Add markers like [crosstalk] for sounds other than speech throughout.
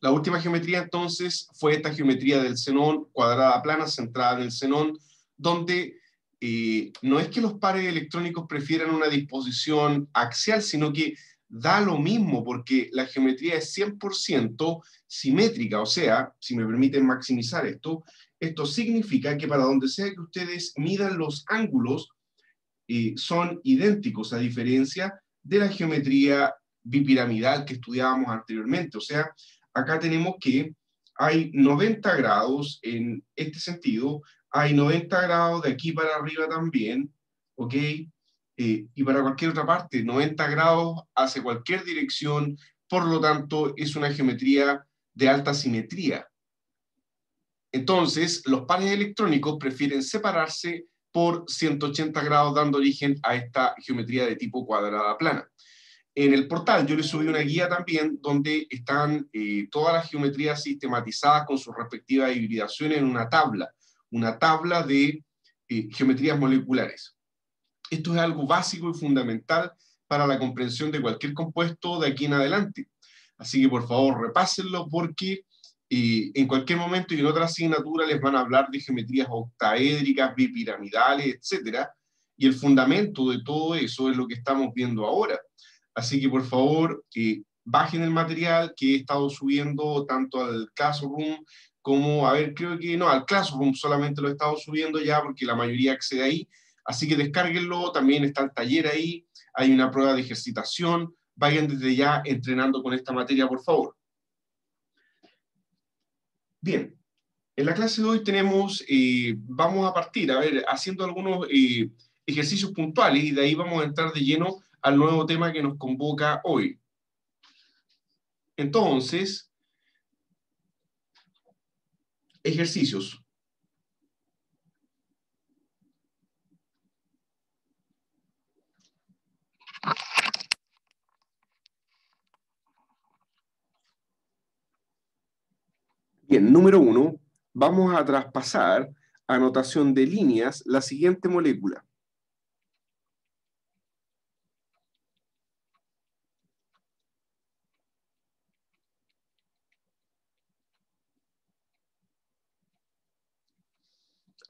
La última geometría entonces fue esta geometría del xenón, cuadrada plana, centrada en el xenón, donde eh, no es que los pares electrónicos prefieran una disposición axial, sino que da lo mismo porque la geometría es 100% simétrica, o sea, si me permiten maximizar esto, esto significa que para donde sea que ustedes midan los ángulos, eh, son idénticos a diferencia de la geometría bipiramidal que estudiábamos anteriormente, o sea, acá tenemos que hay 90 grados en este sentido, hay 90 grados de aquí para arriba también, ¿ok? Eh, y para cualquier otra parte, 90 grados hacia cualquier dirección, por lo tanto es una geometría de alta simetría. Entonces, los pares electrónicos prefieren separarse por 180 grados dando origen a esta geometría de tipo cuadrada plana. En el portal yo les subí una guía también donde están eh, todas las geometrías sistematizadas con sus respectivas hibridaciones en una tabla, una tabla de eh, geometrías moleculares. Esto es algo básico y fundamental para la comprensión de cualquier compuesto de aquí en adelante. Así que por favor repásenlo porque eh, en cualquier momento y en otra asignatura les van a hablar de geometrías octaédricas, bipiramidales, etc. Y el fundamento de todo eso es lo que estamos viendo ahora. Así que por favor, que eh, bajen el material que he estado subiendo tanto al Classroom como, a ver, creo que no, al Classroom solamente lo he estado subiendo ya porque la mayoría accede ahí. Así que descárguenlo, también está el taller ahí, hay una prueba de ejercitación, vayan desde ya entrenando con esta materia, por favor. Bien, en la clase de hoy tenemos, eh, vamos a partir, a ver, haciendo algunos eh, ejercicios puntuales y de ahí vamos a entrar de lleno al nuevo tema que nos convoca hoy. Entonces, ejercicios. Bien, número uno, vamos a traspasar anotación de líneas la siguiente molécula.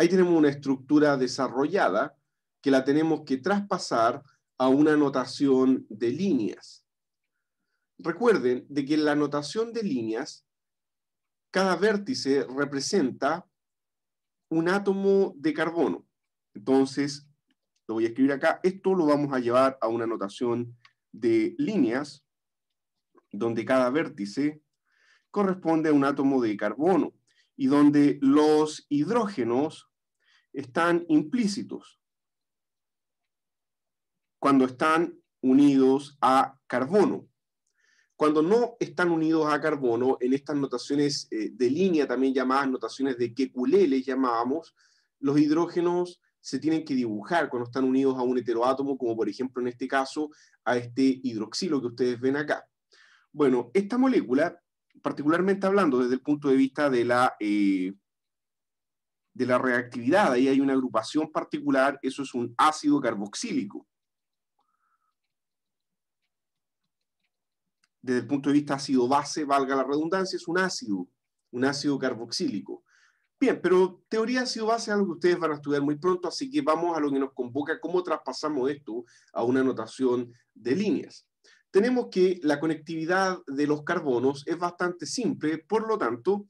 ahí tenemos una estructura desarrollada que la tenemos que traspasar a una notación de líneas. Recuerden de que en la notación de líneas, cada vértice representa un átomo de carbono. Entonces, lo voy a escribir acá. Esto lo vamos a llevar a una notación de líneas, donde cada vértice corresponde a un átomo de carbono y donde los hidrógenos están implícitos cuando están unidos a carbono. Cuando no están unidos a carbono, en estas notaciones eh, de línea, también llamadas notaciones de les llamábamos, los hidrógenos se tienen que dibujar cuando están unidos a un heteroátomo, como por ejemplo en este caso a este hidroxilo que ustedes ven acá. Bueno, esta molécula, particularmente hablando desde el punto de vista de la eh, de la reactividad. Ahí hay una agrupación particular, eso es un ácido carboxílico. Desde el punto de vista ácido-base, valga la redundancia, es un ácido, un ácido carboxílico. Bien, pero teoría ácido-base es algo que ustedes van a estudiar muy pronto, así que vamos a lo que nos convoca, cómo traspasamos esto a una notación de líneas. Tenemos que la conectividad de los carbonos es bastante simple, por lo tanto,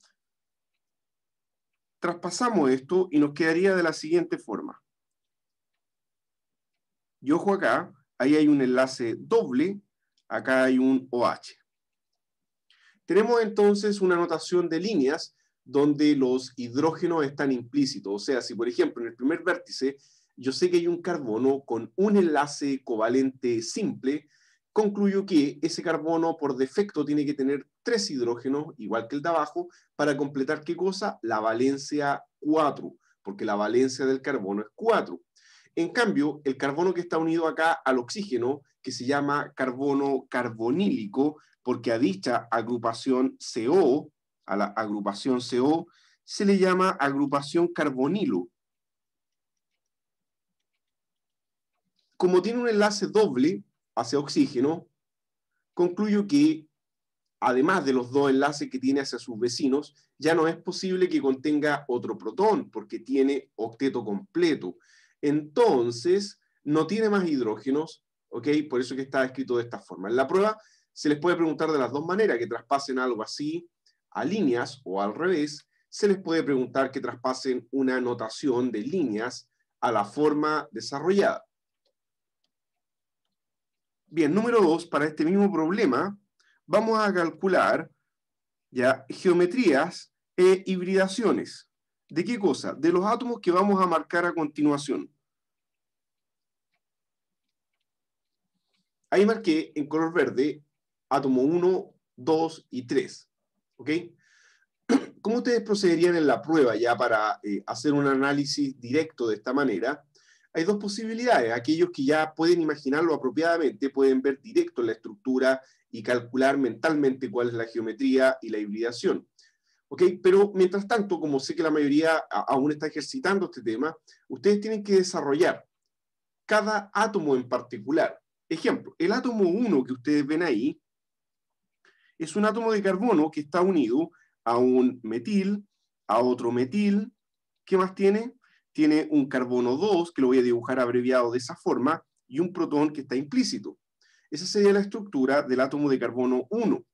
traspasamos esto y nos quedaría de la siguiente forma. Y ojo acá, ahí hay un enlace doble, acá hay un OH. Tenemos entonces una notación de líneas donde los hidrógenos están implícitos. O sea, si por ejemplo en el primer vértice yo sé que hay un carbono con un enlace covalente simple, concluyo que ese carbono por defecto tiene que tener tres hidrógenos, igual que el de abajo, para completar qué cosa? La valencia 4, porque la valencia del carbono es 4. En cambio, el carbono que está unido acá al oxígeno, que se llama carbono carbonílico, porque a dicha agrupación CO, a la agrupación CO, se le llama agrupación carbonilo. Como tiene un enlace doble hacia oxígeno, concluyo que además de los dos enlaces que tiene hacia sus vecinos, ya no es posible que contenga otro protón, porque tiene octeto completo. Entonces, no tiene más hidrógenos, ¿ok? Por eso que está escrito de esta forma. En la prueba se les puede preguntar de las dos maneras, que traspasen algo así a líneas o al revés. Se les puede preguntar que traspasen una notación de líneas a la forma desarrollada. Bien, número dos, para este mismo problema, vamos a calcular ya geometrías e hibridaciones. ¿De qué cosa? De los átomos que vamos a marcar a continuación. Ahí marqué en color verde átomo 1, 2 y 3. ¿Ok? [clears throat] ¿Cómo ustedes procederían en la prueba ya para eh, hacer un análisis directo de esta manera? Hay dos posibilidades. Aquellos que ya pueden imaginarlo apropiadamente pueden ver directo la estructura y calcular mentalmente cuál es la geometría y la hibridación. Pero mientras tanto, como sé que la mayoría aún está ejercitando este tema, ustedes tienen que desarrollar cada átomo en particular. Ejemplo, el átomo 1 que ustedes ven ahí es un átomo de carbono que está unido a un metil, a otro metil. ¿Qué más tiene? Tiene un carbono 2, que lo voy a dibujar abreviado de esa forma, y un protón que está implícito. Esa sería la estructura del átomo de carbono 1.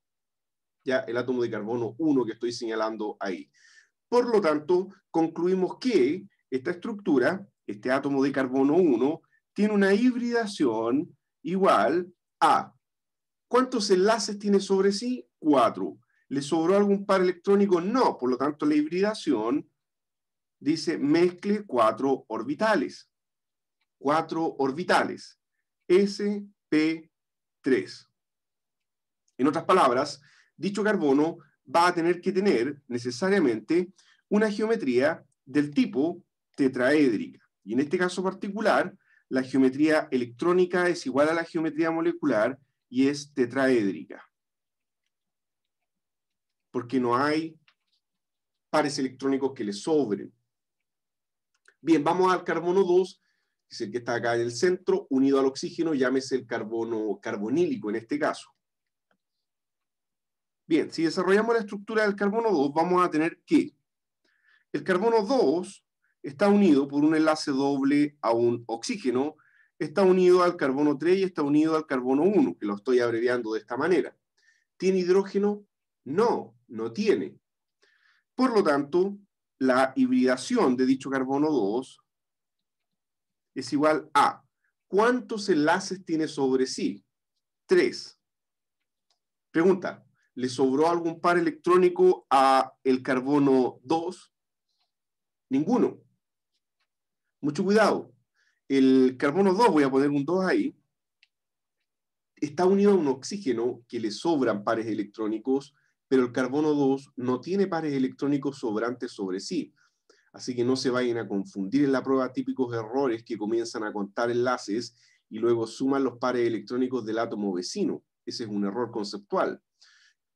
Ya, el átomo de carbono 1 que estoy señalando ahí. Por lo tanto, concluimos que esta estructura, este átomo de carbono 1, tiene una hibridación igual a... ¿Cuántos enlaces tiene sobre sí? Cuatro. ¿Le sobró algún par electrónico? No. Por lo tanto, la hibridación dice mezcle cuatro orbitales. Cuatro orbitales. S, P, 3. En otras palabras, dicho carbono va a tener que tener necesariamente una geometría del tipo tetraédrica. Y en este caso particular, la geometría electrónica es igual a la geometría molecular y es tetraédrica. Porque no hay pares electrónicos que le sobren. Bien, vamos al carbono 2, es el que está acá en el centro, unido al oxígeno, llámese el carbono carbonílico en este caso. Bien, si desarrollamos la estructura del carbono 2, vamos a tener que el carbono 2 está unido por un enlace doble a un oxígeno, está unido al carbono 3 y está unido al carbono 1, que lo estoy abreviando de esta manera. ¿Tiene hidrógeno? No, no tiene. Por lo tanto, la hibridación de dicho carbono 2 es igual a ¿cuántos enlaces tiene sobre sí? Tres. Pregunta, ¿le sobró algún par electrónico a el carbono 2? Ninguno. Mucho cuidado. El carbono 2, voy a poner un 2 ahí, está unido a un oxígeno que le sobran pares electrónicos, pero el carbono 2 no tiene pares electrónicos sobrantes sobre sí. Así que no se vayan a confundir en la prueba típicos errores que comienzan a contar enlaces y luego suman los pares electrónicos del átomo vecino. Ese es un error conceptual.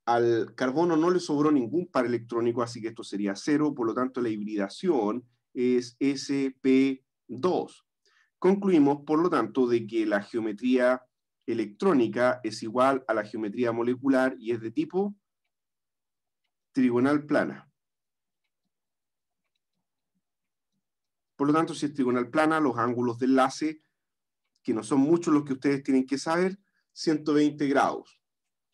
Al carbono no le sobró ningún par electrónico, así que esto sería cero, por lo tanto la hibridación es sp2. Concluimos, por lo tanto, de que la geometría electrónica es igual a la geometría molecular y es de tipo trigonal plana. Por lo tanto, si es trigonal plana, los ángulos de enlace, que no son muchos los que ustedes tienen que saber, 120 grados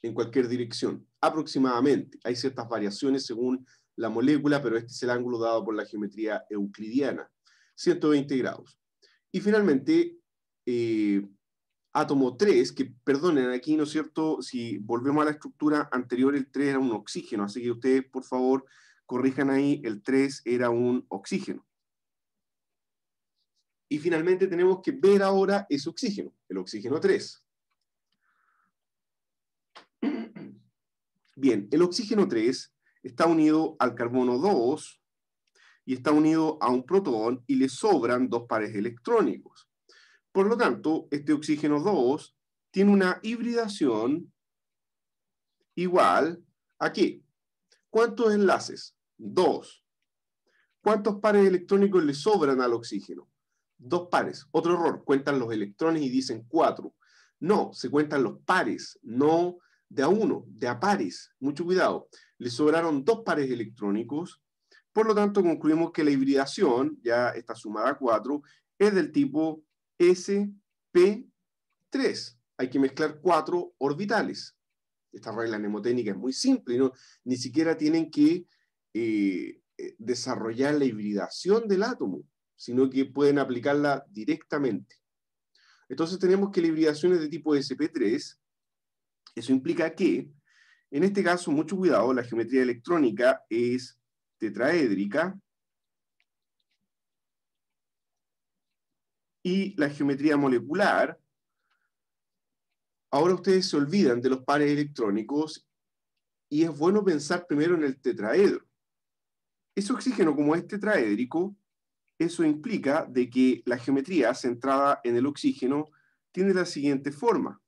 en cualquier dirección, aproximadamente. Hay ciertas variaciones según la molécula, pero este es el ángulo dado por la geometría euclidiana, 120 grados. Y finalmente, eh, átomo 3, que perdonen aquí, ¿no es cierto? Si volvemos a la estructura anterior, el 3 era un oxígeno, así que ustedes, por favor, corrijan ahí, el 3 era un oxígeno. Y finalmente tenemos que ver ahora ese oxígeno, el oxígeno 3. Bien, el oxígeno 3 está unido al carbono 2 y está unido a un protón y le sobran dos pares electrónicos. Por lo tanto, este oxígeno 2 tiene una hibridación igual a ¿Cuántos enlaces? Dos. ¿Cuántos pares electrónicos le sobran al oxígeno? dos pares. Otro error, cuentan los electrones y dicen cuatro. No, se cuentan los pares, no de a uno, de a pares. Mucho cuidado. Le sobraron dos pares electrónicos, por lo tanto concluimos que la hibridación, ya está sumada a cuatro, es del tipo SP3. Hay que mezclar cuatro orbitales. Esta regla mnemotécnica es muy simple, ¿no? ni siquiera tienen que eh, eh, desarrollar la hibridación del átomo sino que pueden aplicarla directamente. Entonces tenemos que la hibridación de tipo SP3. Eso implica que, en este caso, mucho cuidado, la geometría electrónica es tetraédrica y la geometría molecular. Ahora ustedes se olvidan de los pares electrónicos y es bueno pensar primero en el tetraedro. Ese oxígeno, como es tetraédrico, eso implica de que la geometría centrada en el oxígeno tiene la siguiente forma.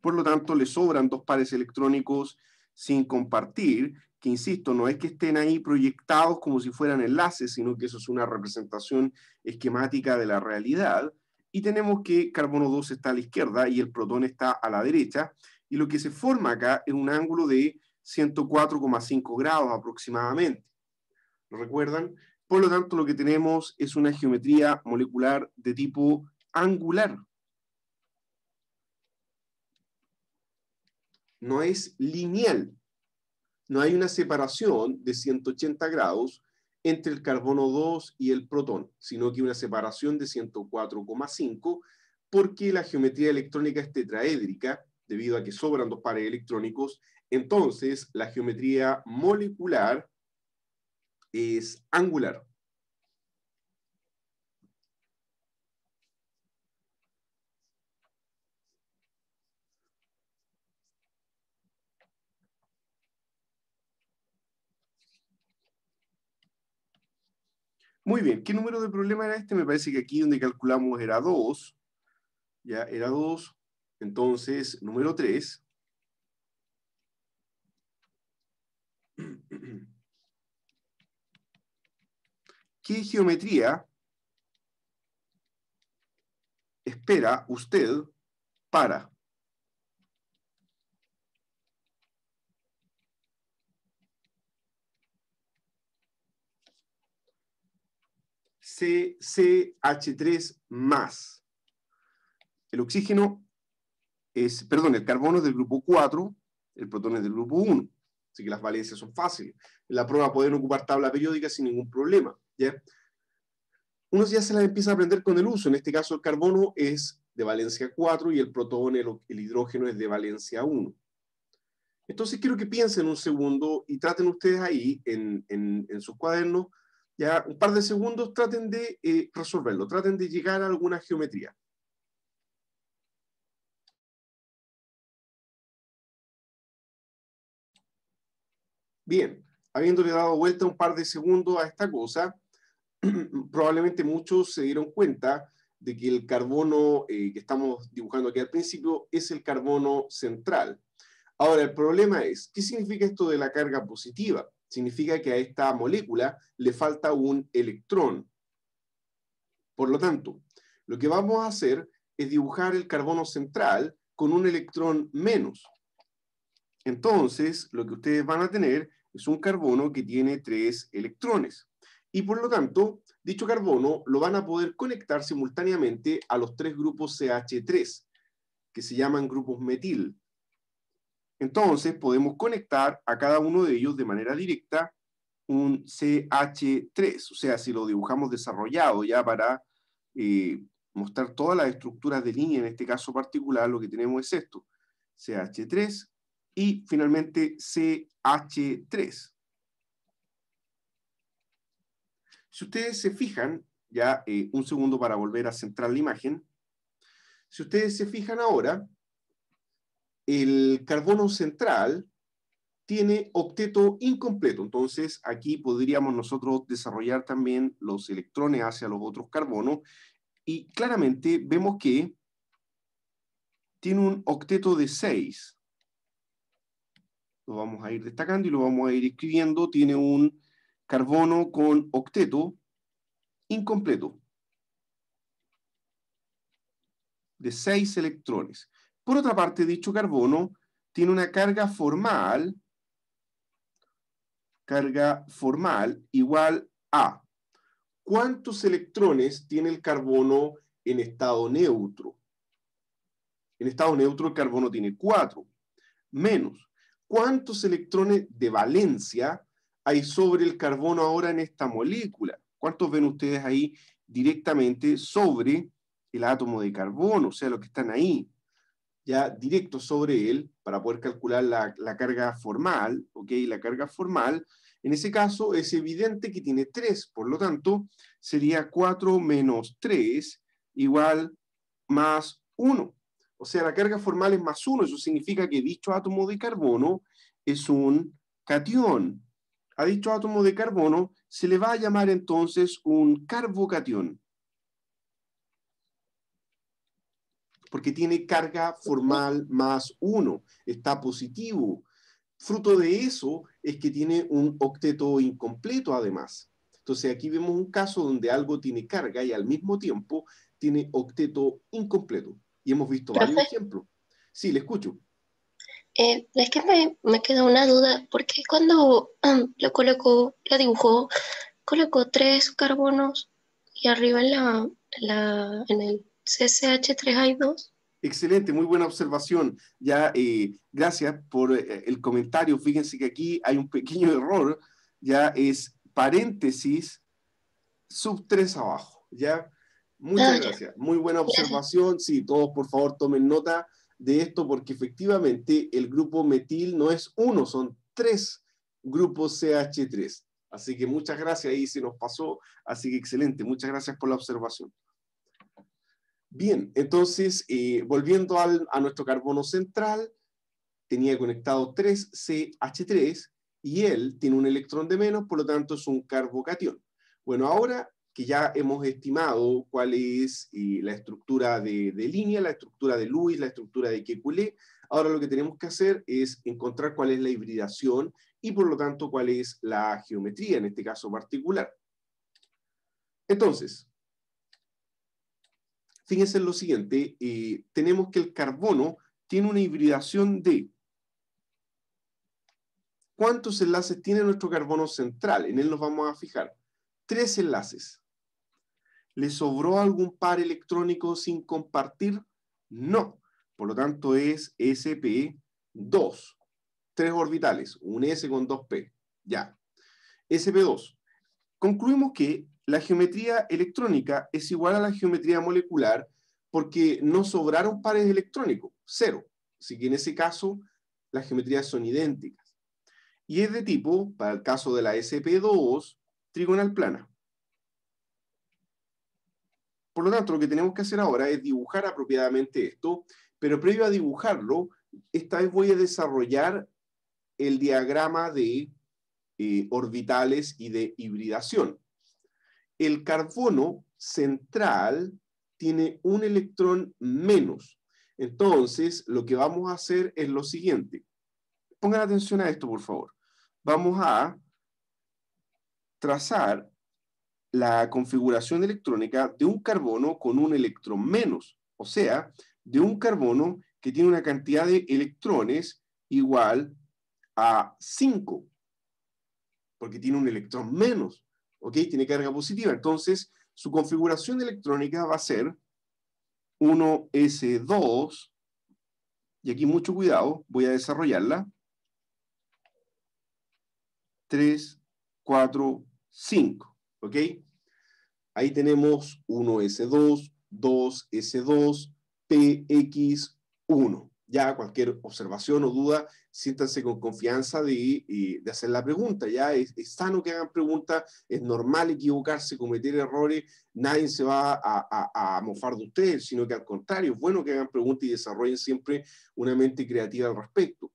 Por lo tanto, le sobran dos pares electrónicos sin compartir, que insisto, no es que estén ahí proyectados como si fueran enlaces, sino que eso es una representación esquemática de la realidad y tenemos que carbono 2 está a la izquierda y el protón está a la derecha, y lo que se forma acá es un ángulo de 104,5 grados aproximadamente. ¿Lo recuerdan? Por lo tanto, lo que tenemos es una geometría molecular de tipo angular. No es lineal. No hay una separación de 180 grados entre el carbono 2 y el protón, sino que una separación de 104,5 porque la geometría electrónica es tetraédrica, debido a que sobran dos pares electrónicos, entonces la geometría molecular es angular. Muy bien, ¿qué número de problema era este? Me parece que aquí donde calculamos era 2. Ya era 2. Entonces, número 3. [clears throat] ¿Qué geometría espera usted para CCH3 más. El oxígeno es, perdón, el carbono es del grupo 4, el protón es del grupo 1. Así que las valencias son fáciles. En la prueba pueden ocupar tabla periódica sin ningún problema. ¿ya? Uno ya se las empieza a aprender con el uso. En este caso, el carbono es de valencia 4 y el protón, el, hidrógeno, es de valencia 1. Entonces quiero que piensen un segundo y traten ustedes ahí en, en sus cuadernos ya un par de segundos traten de eh, resolverlo, traten de llegar a alguna geometría. Bien, habiéndole dado vuelta un par de segundos a esta cosa, [clears throat] probablemente muchos se dieron cuenta de que el carbono eh, que estamos dibujando aquí al principio es el carbono central. Ahora, el problema es, ¿qué significa esto de la carga positiva? significa que a esta molécula le falta un electrón. Por lo tanto, lo que vamos a hacer es dibujar el carbono central con un electrón menos. Entonces, lo que ustedes van a tener es un carbono que tiene tres electrones. Y por lo tanto, dicho carbono lo van a poder conectar simultáneamente a los tres grupos CH3, que se llaman grupos metil, entonces podemos conectar a cada uno de ellos de manera directa un CH3, o sea, si lo dibujamos desarrollado ya para eh, mostrar todas las estructuras de línea, en este caso particular, lo que tenemos es esto, CH3 y finalmente CH3. Si ustedes se fijan, ya eh, un segundo para volver a centrar la imagen, si ustedes se fijan ahora, el carbono central tiene octeto incompleto, entonces aquí podríamos nosotros desarrollar también los electrones hacia los otros carbonos y claramente vemos que tiene un octeto de 6. Lo vamos a ir destacando y lo vamos a ir escribiendo. Tiene un carbono con octeto incompleto de 6 electrones. Por otra parte, dicho carbono tiene una carga formal, carga formal igual a cuántos electrones tiene el carbono en estado neutro. En estado neutro el carbono tiene cuatro, menos cuántos electrones de valencia hay sobre el carbono ahora en esta molécula. ¿Cuántos ven ustedes ahí directamente sobre el átomo de carbono? O sea, los que están ahí ya directo sobre él para poder calcular la, carga formal, ¿ok? La carga formal, en ese caso es evidente que tiene 3, por lo tanto, sería 4 menos 3 igual más 1. O sea, la carga formal es más 1, eso significa que dicho átomo de carbono es un cation. A dicho átomo de carbono se le va a llamar entonces un carbocation. porque tiene carga formal más uno, está positivo. Fruto de eso es que tiene un octeto incompleto además. Entonces aquí vemos un caso donde algo tiene carga y al mismo tiempo tiene octeto incompleto. Y hemos visto varios ejemplos. Sí, le escucho. Eh, es que me, me quedó una duda, porque cuando ah, lo colocó, lo dibujó, colocó tres carbonos y arriba en, en, la, en el CCH3I2. Excelente, muy buena observación. Ya, eh, gracias por eh, el comentario. Fíjense que aquí hay un pequeño error. Ya es paréntesis sub 3 abajo. Ya, muchas ah, gracias. Muy buena observación. Sí, todos por favor tomen nota de esto porque efectivamente el grupo metil no es uno, son tres grupos CH3. Así que muchas gracias, ahí se nos pasó, así que excelente, muchas gracias por la observación. Bien, entonces, eh, volviendo a nuestro carbono central, tenía conectado 3CH3 y él tiene un electrón de menos, por lo tanto es un carbocatión. Bueno, ahora que ya hemos estimado cuál es eh, la estructura de, de, línea, la estructura de Lewis, la estructura de Kekulé, ahora lo que tenemos que hacer es encontrar cuál es la hibridación y por lo tanto cuál es la geometría en este caso particular. Entonces, fíjense en lo siguiente, eh, tenemos que el carbono tiene una hibridación de cuántos enlaces tiene nuestro carbono central. En él nos vamos a fijar. Tres enlaces. ¿Le sobró algún par electrónico sin compartir? No. Por lo tanto, es SP2. Tres orbitales, un S con dos p Ya. SP2. Concluimos que la geometría electrónica es igual a la geometría molecular porque no sobraron pares electrónicos, cero. Así que en ese caso las geometrías son idénticas. Y es de tipo, para el caso de la SP2, trigonal plana. Por lo tanto, lo que tenemos que hacer ahora es dibujar apropiadamente esto, pero previo a dibujarlo, esta vez voy a desarrollar el diagrama de eh, orbitales y de hibridación el carbono central tiene un electrón menos. Entonces, lo que vamos a hacer es lo siguiente. Pongan atención a esto, por favor. Vamos a trazar la configuración electrónica de un carbono con un electrón menos, o sea, de un carbono que tiene una cantidad de electrones igual a 5, porque tiene un electrón menos. ¿ok? Tiene carga positiva. Entonces, su configuración electrónica va a ser 1S2, y aquí mucho cuidado, voy a desarrollarla, 3, 4, 5, ¿ok? Ahí tenemos 1S2, 2S2, PX1 ya cualquier observación o duda, siéntanse con confianza de, de hacer la pregunta, ya es, sano que hagan preguntas, es normal equivocarse, cometer errores, nadie se va a, a mofar de ustedes, sino que al contrario, es bueno que hagan preguntas y desarrollen siempre una mente creativa al respecto.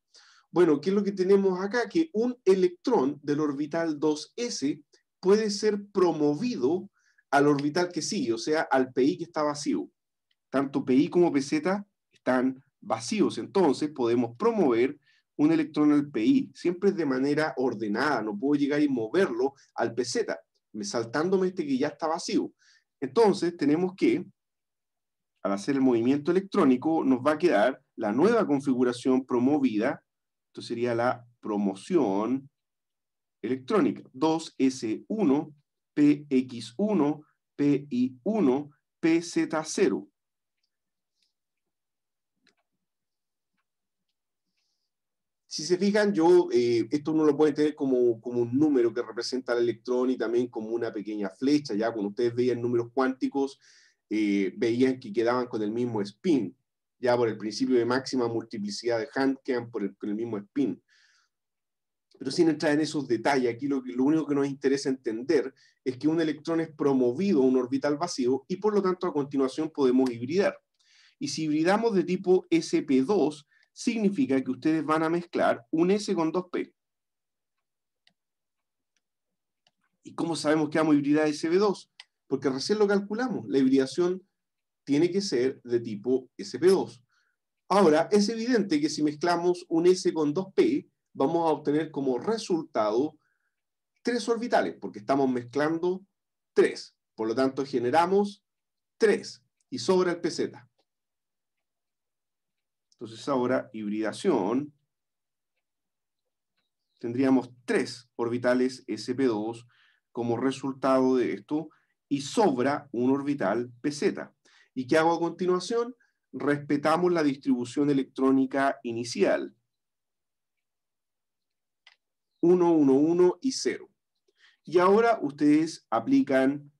Bueno, ¿qué es lo que tenemos acá? Que un electrón del orbital 2s puede ser promovido al orbital que sigue, o sea, al PI que está vacío. Tanto PI como PZ están vacíos. Entonces podemos promover un electrón al PI, siempre de manera ordenada, no puedo llegar y moverlo al PZ, saltándome este que ya está vacío. Entonces tenemos que, al hacer el movimiento electrónico, nos va a quedar la nueva configuración promovida, esto sería la promoción electrónica, 2S1, PX1, PI1, PZ0. Si se fijan, yo, eh, esto uno lo puede tener como, un número que representa el electrón y también como una pequeña flecha, ya cuando ustedes veían números cuánticos, eh, veían que quedaban con el mismo spin, ya por el principio de máxima multiplicidad de Hand, quedan por el, con el mismo spin. Pero sin entrar en esos detalles, aquí lo, lo único que nos interesa entender es que un electrón es promovido a un orbital vacío y por lo tanto a continuación podemos hibridar. Y si hibridamos de tipo SP2, significa que ustedes van a mezclar un S con 2P. ¿Y cómo sabemos que vamos a hibridar SB2? Porque recién lo calculamos. La hibridación tiene que ser de tipo SP2. Ahora, es evidente que si mezclamos un S con 2P, vamos a obtener como resultado tres orbitales, porque estamos mezclando tres. Por lo tanto, generamos tres y sobra el PZ. Entonces ahora hibridación, tendríamos tres orbitales sp2 como resultado de esto y sobra un orbital pz. ¿Y qué hago a continuación? Respetamos la distribución electrónica inicial. 1, 1, 1 y 0. Y ahora ustedes aplican,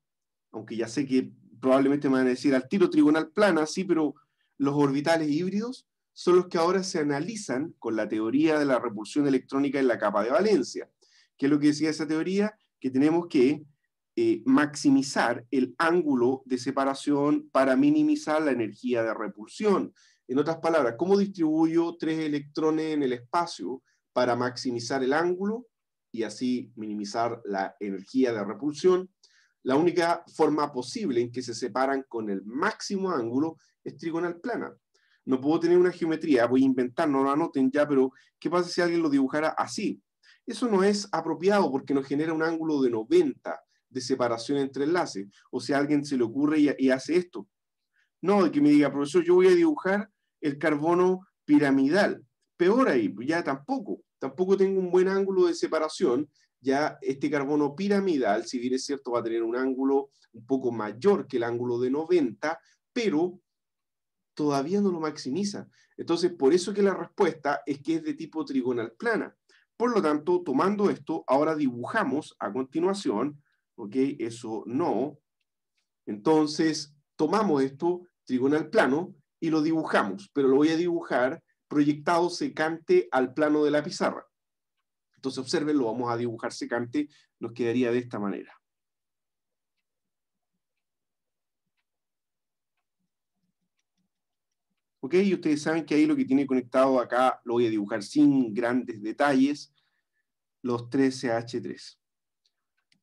aunque ya sé que probablemente me van a decir al tiro trigonal plana, sí, pero los orbitales híbridos, son los que ahora se analizan con la teoría de la repulsión electrónica en la capa de valencia. que es lo que decía esa teoría? Que tenemos que eh, maximizar el ángulo de separación para minimizar la energía de repulsión. En otras palabras, ¿cómo distribuyo tres electrones en el espacio para maximizar el ángulo y así minimizar la energía de repulsión? La única forma posible en que se separan con el máximo ángulo es trigonal plana. No puedo tener una geometría, voy a inventar, no lo anoten ya, pero ¿qué pasa si alguien lo dibujara así? Eso no es apropiado porque nos genera un ángulo de 90 de separación entre enlaces. O sea, alguien se le ocurre y, hace esto. No, de que me diga, profesor, yo voy a dibujar el carbono piramidal. Peor ahí, pues ya tampoco. Tampoco tengo un buen ángulo de separación. Ya este carbono piramidal, si bien es cierto, va a tener un ángulo un poco mayor que el ángulo de 90, pero todavía no lo maximiza. Entonces, por eso que la respuesta es que es de tipo trigonal plana. Por lo tanto, tomando esto, ahora dibujamos a continuación, ¿ok? Eso no. Entonces, tomamos esto, trigonal plano, y lo dibujamos, pero lo voy a dibujar proyectado secante al plano de la pizarra. Entonces, observen, lo vamos a dibujar secante, nos quedaría de esta manera. ¿ok? Y ustedes saben que ahí lo que tiene conectado acá, lo voy a dibujar sin grandes detalles, los 13H3.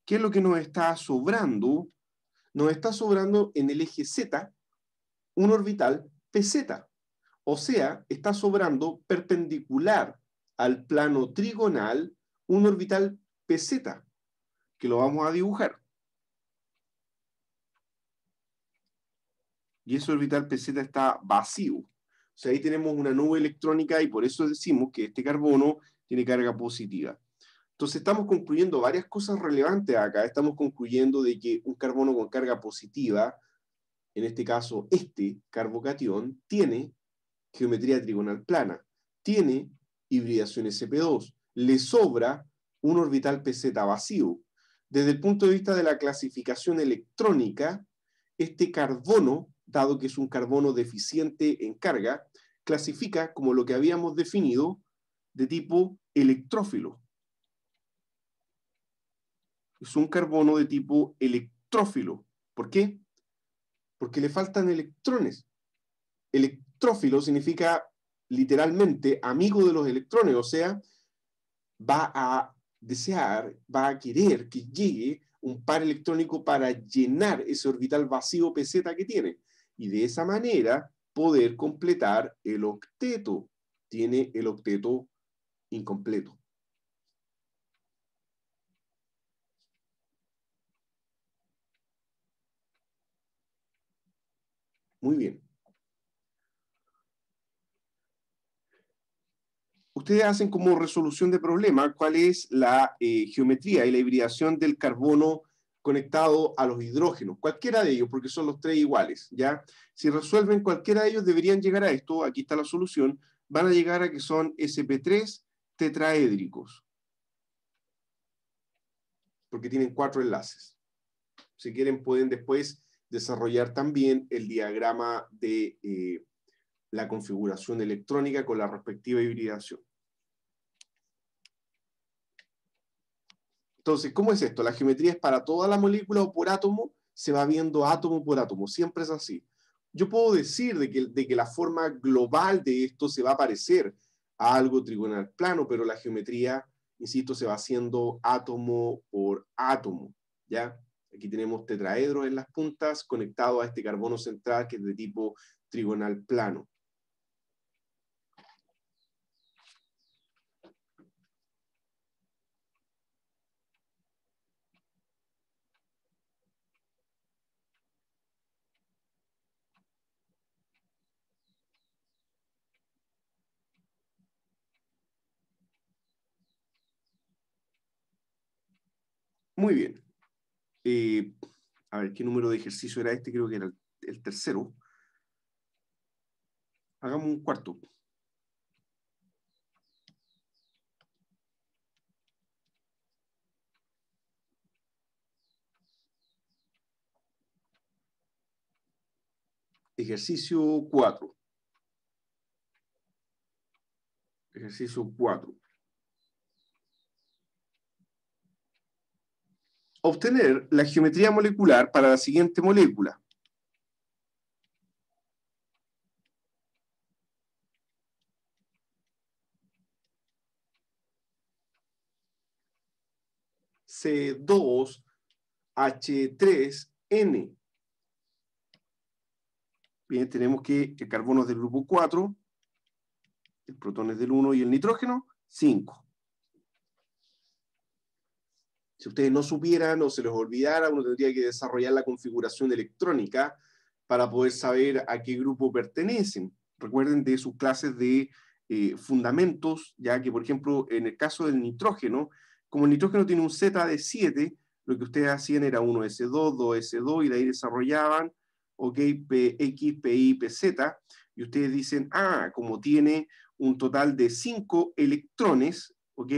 ¿Qué es lo que nos está sobrando? Nos está sobrando en el eje Z un orbital PZ, o sea, está sobrando perpendicular al plano trigonal un orbital PZ, que lo vamos a dibujar. Y ese orbital PZ está vacío. O sea, ahí tenemos una nube electrónica y por eso decimos que este carbono tiene carga positiva. Entonces estamos concluyendo varias cosas relevantes acá. Estamos concluyendo de que un carbono con carga positiva, en este caso este carbocatión, tiene geometría trigonal plana, tiene hibridación SP2, le sobra un orbital PZ vacío. Desde el punto de vista de la clasificación electrónica, este carbono, dado que es un carbono deficiente en carga, clasifica como lo que habíamos definido de tipo electrófilo. Es un carbono de tipo electrófilo. ¿Por qué? Porque le faltan electrones. Electrófilo significa literalmente amigo de los electrones, o sea, va a desear, va a querer que llegue un par electrónico para llenar ese orbital vacío PZ que tiene. Y de esa manera poder completar el octeto. Tiene el octeto incompleto. Muy bien. Ustedes hacen como resolución de problema cuál es la eh, geometría y la hibridación del carbono conectado a los hidrógenos, cualquiera de ellos, porque son los tres iguales, ¿ya? Si resuelven cualquiera de ellos, deberían llegar a esto, aquí está la solución, van a llegar a que son sp3 tetraédricos, porque tienen cuatro enlaces. Si quieren, pueden después desarrollar también el diagrama de eh, la configuración electrónica con la respectiva hibridación. Entonces, ¿cómo es esto? La geometría es para toda la molécula o por átomo, se va viendo átomo por átomo, siempre es así. Yo puedo decir de que, la forma global de esto se va a parecer a algo trigonal plano, pero la geometría, insisto, se va haciendo átomo por átomo, ¿ya? Aquí tenemos tetraedros en las puntas conectado a este carbono central que es de tipo trigonal plano. Muy bien. Eh, a ver, ¿qué número de ejercicio era este? Creo que era el, tercero. Hagamos un cuarto. Ejercicio cuatro. Ejercicio cuatro. obtener la geometría molecular para la siguiente molécula. C2H3N. Bien, tenemos que el carbono es del grupo 4, el protón es del 1 y el nitrógeno 5. Si ustedes no supieran o se les olvidara, uno tendría que desarrollar la configuración electrónica para poder saber a qué grupo pertenecen. Recuerden de sus clases de eh, fundamentos, ya que, por ejemplo, en el caso del nitrógeno, como el nitrógeno tiene un Z de 7, lo que ustedes hacían era 1S2, 2S2, y de ahí desarrollaban, ok, PX, PI, PZ, y ustedes dicen, ah, como tiene un total de 5 electrones, ok,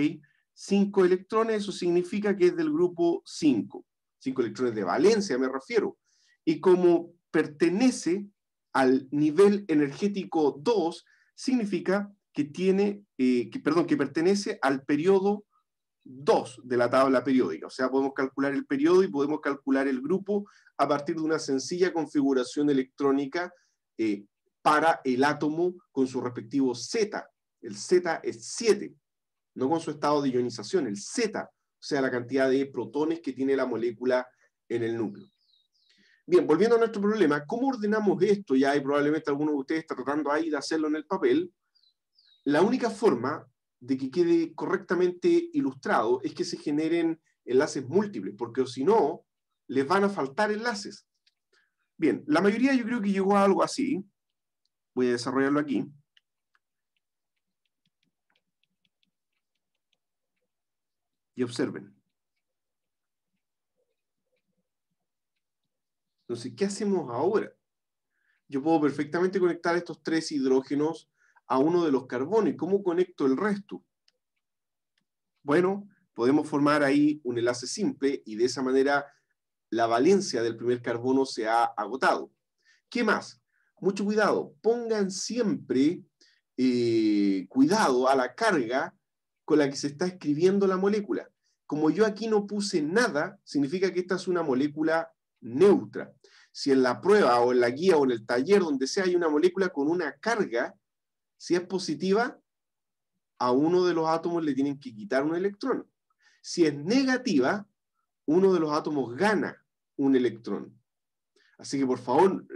5 electrones, eso significa que es del grupo 5, 5 electrones de valencia me refiero. Y como pertenece al nivel energético 2, significa que tiene, eh, perdón, que pertenece al periodo 2 de la tabla periódica. O sea, podemos calcular el periodo y podemos calcular el grupo a partir de una sencilla configuración electrónica eh, para el átomo con su respectivo Z. El Z es 7 no con su estado de ionización, el Z, o sea, la cantidad de protones que tiene la molécula en el núcleo. Bien, volviendo a nuestro problema, ¿cómo ordenamos esto? Ya hay probablemente alguno de ustedes tratando ahí de hacerlo en el papel. La única forma de que quede correctamente ilustrado es que se generen enlaces múltiples, porque si no, les van a faltar enlaces. Bien, la mayoría yo creo que llegó a algo así. Voy a desarrollarlo aquí. Y observen. Entonces, ¿qué hacemos ahora? Yo puedo perfectamente conectar estos tres hidrógenos a uno de los carbones. ¿Cómo conecto el resto? Bueno, podemos formar ahí un enlace simple y de esa manera la valencia del primer carbono se ha agotado. ¿Qué más? Mucho cuidado. Pongan siempre eh, cuidado a la carga con la que se está escribiendo la molécula. Como yo aquí no puse nada, significa que esta es una molécula neutra. Si en la prueba o en la guía o en el taller, donde sea, hay una molécula con una carga, si es positiva, a uno de los átomos le tienen que quitar un electrón. Si es negativa, uno de los átomos gana un electrón. Así que por favor,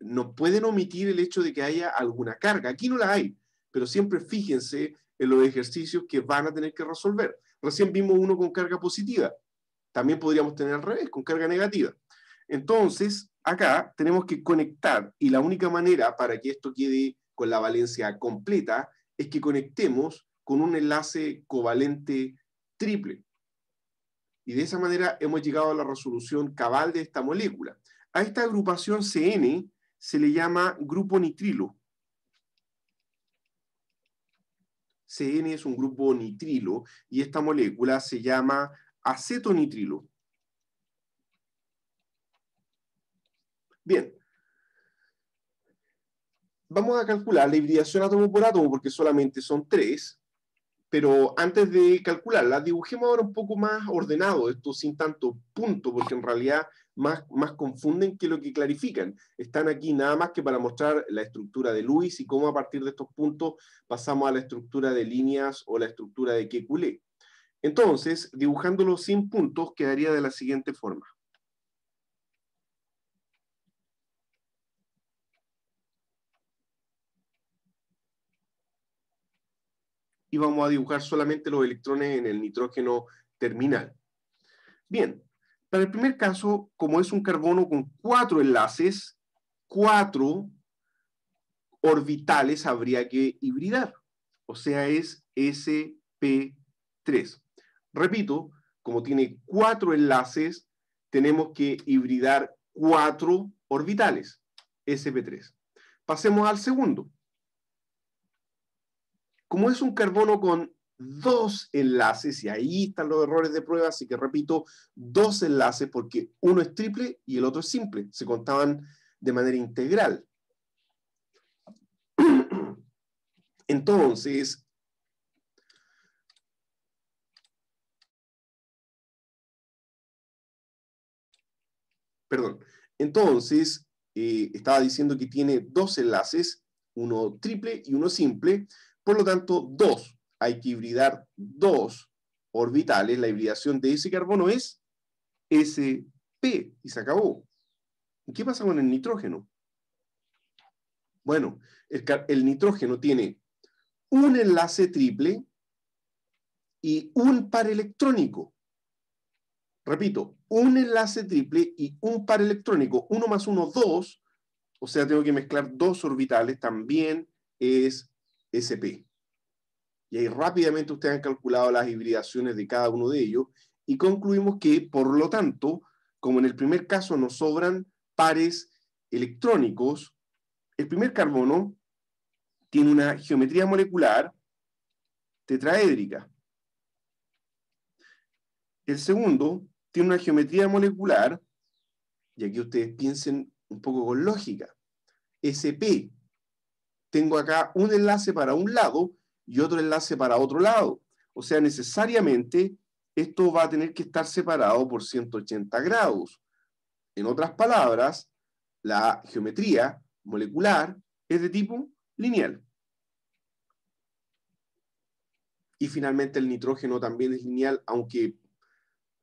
no pueden omitir el hecho de que haya alguna carga. Aquí no la hay, pero siempre fíjense en los ejercicios que van a tener que resolver. Recién vimos uno con carga positiva. También podríamos tener al revés, con carga negativa. Entonces, acá tenemos que conectar y la única manera para que esto quede con la valencia completa es que conectemos con un enlace covalente triple. Y de esa manera hemos llegado a la resolución cabal de esta molécula. A esta agrupación CN se le llama grupo nitrilo CN es un grupo nitrilo y esta molécula se llama acetonitrilo. Bien. Vamos a calcular la hibridación átomo por átomo porque solamente son tres, pero antes de calcularla, dibujemos ahora un poco más ordenado esto sin tanto punto, porque en realidad más, confunden que lo que clarifican. Están aquí nada más que para mostrar la estructura de Lewis y cómo a partir de estos puntos pasamos a la estructura de líneas o la estructura de Kekulé. Entonces, dibujándolo sin puntos, quedaría de la siguiente forma. Y vamos a dibujar solamente los electrones en el nitrógeno terminal. Bien, para el primer caso, como es un carbono con cuatro enlaces, cuatro orbitales habría que hibridar, o sea, es SP3. Repito, como tiene cuatro enlaces, tenemos que hibridar cuatro orbitales, SP3. Pasemos al segundo. Como es un carbono con dos enlaces, y ahí están los errores de prueba, así que repito, dos enlaces porque uno es triple y el otro es simple, se contaban de manera integral. [clears throat] Entonces, perdón, entonces eh, estaba diciendo que tiene dos enlaces, uno triple y uno simple, por lo tanto, dos hay que hibridar dos orbitales, la hibridación de ese carbono es SP y se acabó. ¿Y qué pasa con el nitrógeno? Bueno, el, el nitrógeno tiene un enlace triple y un par electrónico. Repito, un enlace triple y un par electrónico. Uno más uno, dos. O sea, tengo que mezclar dos orbitales. También es SP. Y ahí rápidamente ustedes han calculado las hibridaciones de cada uno de ellos y concluimos que, por lo tanto, como en el primer caso nos sobran pares electrónicos, el primer carbono tiene una geometría molecular tetraédrica. El segundo tiene una geometría molecular, y aquí ustedes piensen un poco con lógica, SP. Tengo acá un enlace para un lado y otro enlace para otro lado. O sea, necesariamente esto va a tener que estar separado por 180 grados. En otras palabras, la geometría molecular es de tipo lineal. Y finalmente el nitrógeno también es lineal, aunque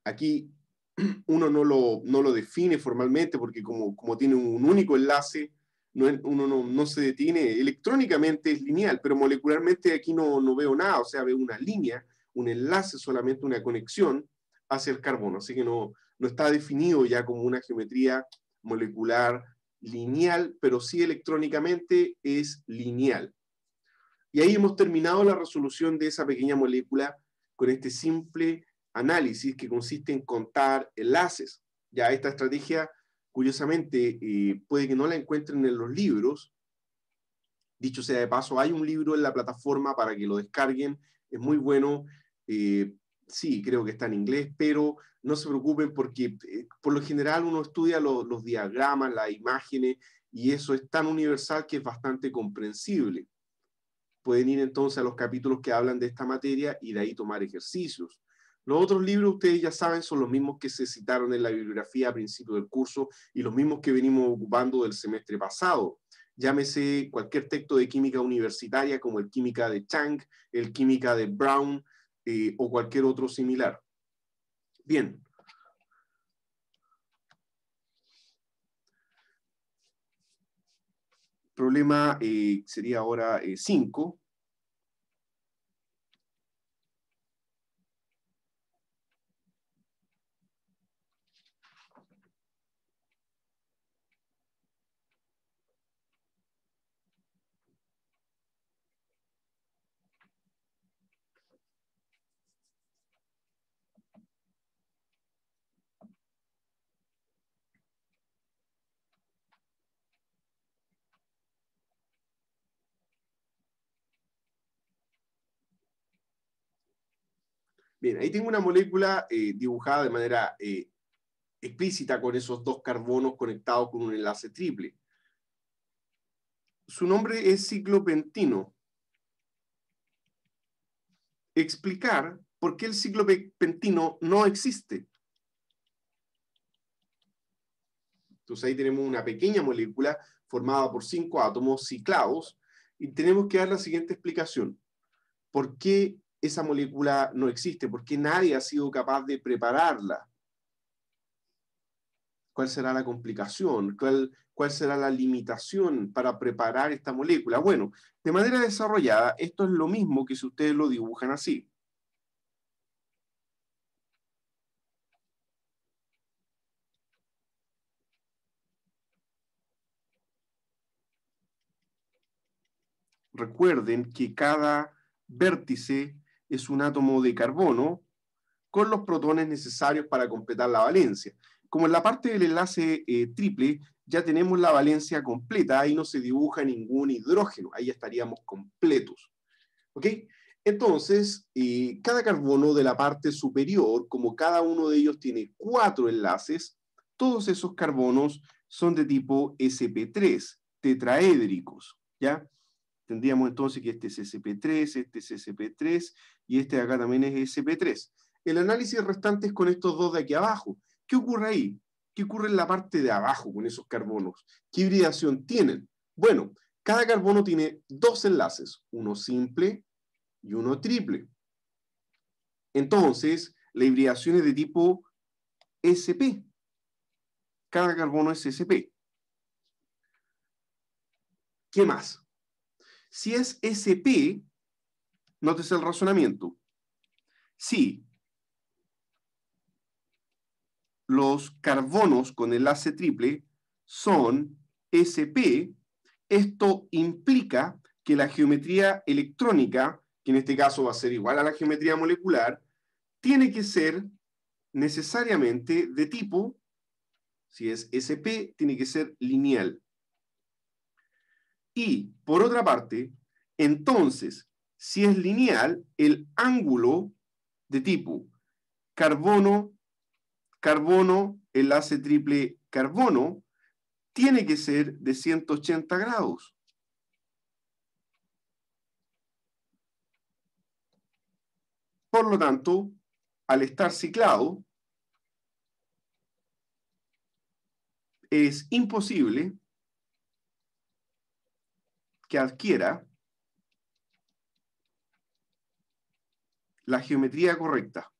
aquí [clears throat] uno no lo, no lo define formalmente porque como, como tiene un único enlace, no, uno no, se detiene, electrónicamente es lineal, pero molecularmente aquí no, no veo nada, o sea, veo una línea, un enlace, solamente una conexión hacia el carbono, así que no, no está definido ya como una geometría molecular lineal, pero sí electrónicamente es lineal. Y ahí hemos terminado la resolución de esa pequeña molécula con este simple análisis que consiste en contar enlaces. Ya esta estrategia Curiosamente, eh, puede que no la encuentren en los libros. Dicho sea de paso, hay un libro en la plataforma para que lo descarguen. Es muy bueno. Eh, sí, creo que está en inglés, pero no se preocupen porque eh, por lo general uno estudia los diagramas, las imágenes, y eso es tan universal que es bastante comprensible. Pueden ir entonces a los capítulos que hablan de esta materia y de ahí tomar ejercicios. Los otros libros, ustedes ya saben, son los mismos que se citaron en la bibliografía a principio del curso y los mismos que venimos ocupando del semestre pasado. Llámese cualquier texto de química universitaria como el química de Chang, el química de Brown eh, o cualquier otro similar. Bien, problema eh, sería ahora 5. Eh, Bien, ahí tengo una molécula eh, dibujada de manera eh, explícita con esos dos carbonos conectados con un enlace triple. Su nombre es ciclopentino. Explicar por qué el ciclopentino no existe. Entonces ahí tenemos una pequeña molécula formada por cinco átomos ciclados y tenemos que dar la siguiente explicación. ¿Por qué esa molécula no existe? porque nadie ha sido capaz de prepararla? ¿Cuál será la complicación? ¿Cuál, ¿Cuál será la limitación para preparar esta molécula? Bueno, de manera desarrollada, esto es lo mismo que si ustedes lo dibujan así. Recuerden que cada vértice es un átomo de carbono con los protones necesarios para completar la valencia. Como en la parte del enlace eh, triple ya tenemos la valencia completa, ahí no se dibuja ningún hidrógeno, ahí estaríamos completos. ¿Ok? Entonces, eh, cada carbono de la parte superior, como cada uno de ellos tiene cuatro enlaces, todos esos carbonos son de tipo SP3, tetraédricos, ¿ya? Tendríamos entonces que este es SP3, este es SP3 y este de acá también es SP3. El análisis restante es con estos dos de aquí abajo. ¿Qué ocurre ahí? ¿Qué ocurre en la parte de abajo con esos carbonos? ¿Qué hibridación tienen? Bueno, cada carbono tiene dos enlaces, uno simple y uno triple. Entonces, la hibridación es de tipo SP. Cada carbono es SP. ¿Qué más? Si es SP, notes el razonamiento. Si los carbonos con enlace triple son SP, esto implica que la geometría electrónica, que en este caso va a ser igual a la geometría molecular, tiene que ser necesariamente de tipo, si es SP, tiene que ser lineal. Y, por otra parte, entonces, si es lineal, el ángulo de tipo carbono, carbono, enlace triple carbono, tiene que ser de 180 grados. Por lo tanto, al estar ciclado, es imposible que adquiera la geometría correcta.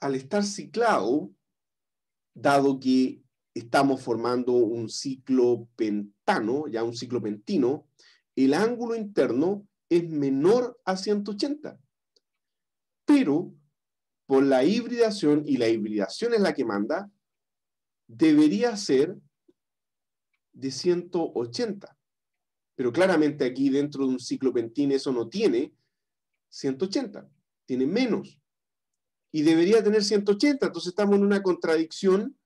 Al estar ciclado, dado que estamos formando un ciclo pentano, ya un ciclo pentino, el ángulo interno es menor a 180. Pero por la hibridación, y la hibridación es la que manda, debería ser de 180. Pero claramente aquí dentro de un ciclopentín eso no tiene 180, tiene menos. Y debería tener 180, entonces estamos en una contradicción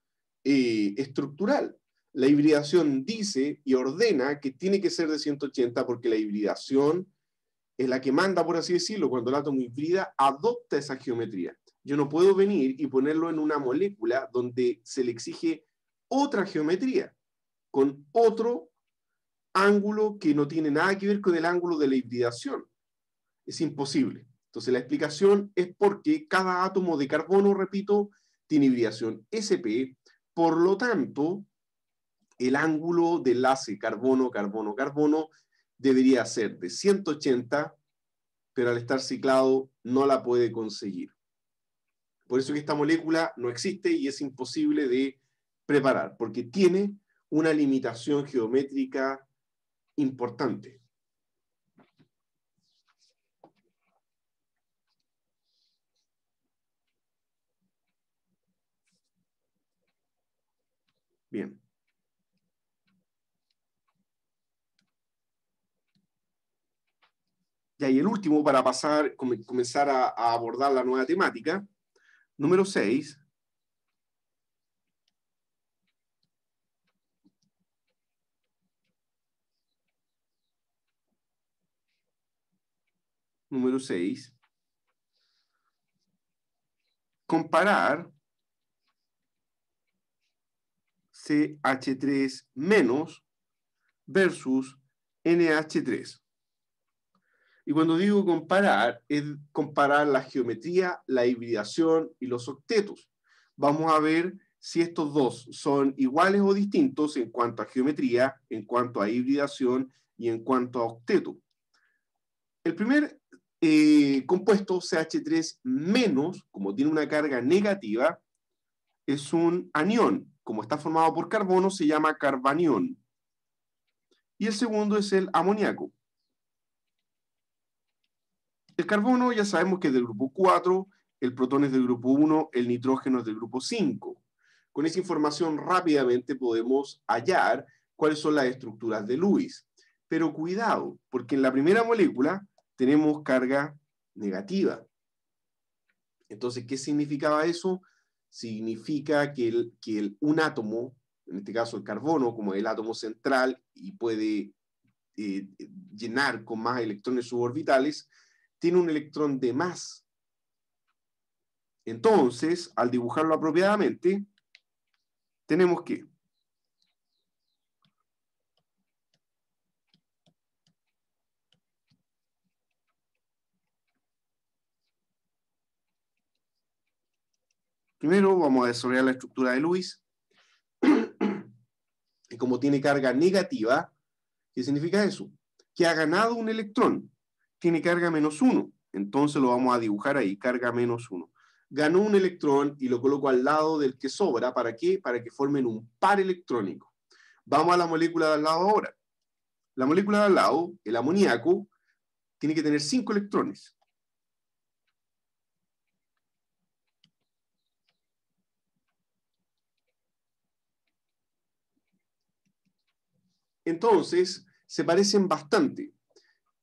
eh, estructural. La hibridación dice y ordena que tiene que ser de 180 porque la hibridación es la que manda, por así decirlo, cuando el átomo hibrida adopta esa geometría yo no puedo venir y ponerlo en una molécula donde se le exige otra geometría, con otro ángulo que no tiene nada que ver con el ángulo de la hibridación. Es imposible. Entonces la explicación es porque cada átomo de carbono, repito, tiene hibridación SP, por lo tanto, el ángulo de enlace carbono-carbono-carbono debería ser de 180, pero al estar ciclado no la puede conseguir. Por eso que esta molécula no existe y es imposible de preparar, porque tiene una limitación geométrica importante. Bien. Y ahí el último, para pasar, comenzar a abordar la nueva temática, Número 6. Número 6. Comparar CH3 menos versus NH3. Y cuando digo comparar, es comparar la geometría, la hibridación y los octetos. Vamos a ver si estos dos son iguales o distintos en cuanto a geometría, en cuanto a hibridación y en cuanto a octeto. El primer eh, compuesto, CH3 como tiene una carga negativa, es un anión. Como está formado por carbono, se llama carbanión. Y el segundo es el amoníaco el carbono ya sabemos que es del grupo 4, el protón es del grupo 1, el nitrógeno es del grupo 5. Con esa información rápidamente podemos hallar cuáles son las estructuras de Lewis. Pero cuidado, porque en la primera molécula tenemos carga negativa. Entonces, ¿qué significaba eso? Significa que, el, que un átomo, en este caso el carbono, como el átomo central y puede eh, llenar con más electrones suborbitales, tiene un electrón de más. Entonces, al dibujarlo apropiadamente, tenemos que Primero vamos a desarrollar la estructura de Lewis. [clears throat] y como tiene carga negativa, ¿qué significa eso? Que ha ganado un electrón tiene carga menos 1. Entonces lo vamos a dibujar ahí, carga menos 1. Ganó un electrón y lo coloco al lado del que sobra. ¿Para qué? Para que formen un par electrónico. Vamos a la molécula de al lado ahora. La molécula de al lado, el amoníaco, tiene que tener 5 electrones. Entonces, se parecen bastante.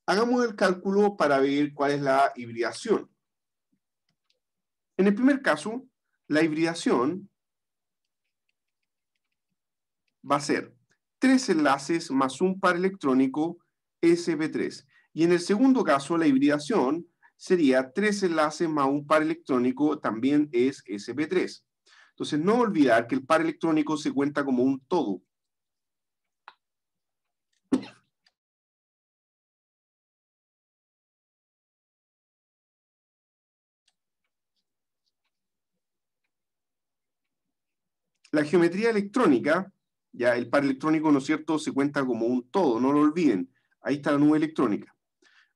Hagamos el cálculo para ver cuál es la hibridación. En el primer caso, la hibridación va a ser tres enlaces más un par electrónico SP3. Y en el segundo caso, la hibridación sería tres enlaces más un par electrónico también es SP3. Entonces, no olvidar que el par electrónico se cuenta como un todo. La geometría electrónica, ya el par electrónico, ¿no es cierto?, se cuenta como un todo, no lo olviden. Ahí está la nube electrónica.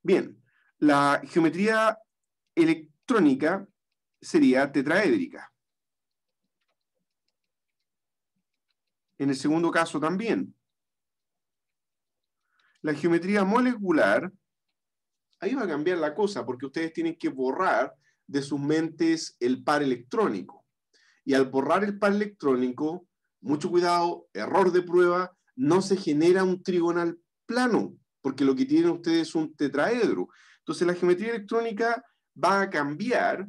Bien, la geometría electrónica sería tetraédrica. En el segundo caso también. La geometría molecular, ahí va a cambiar la cosa, porque ustedes tienen que borrar de sus mentes el par electrónico y al borrar el par electrónico, mucho cuidado, error de prueba, no se genera un trigonal plano, porque lo que tienen ustedes es un tetraedro. Entonces la geometría electrónica va a cambiar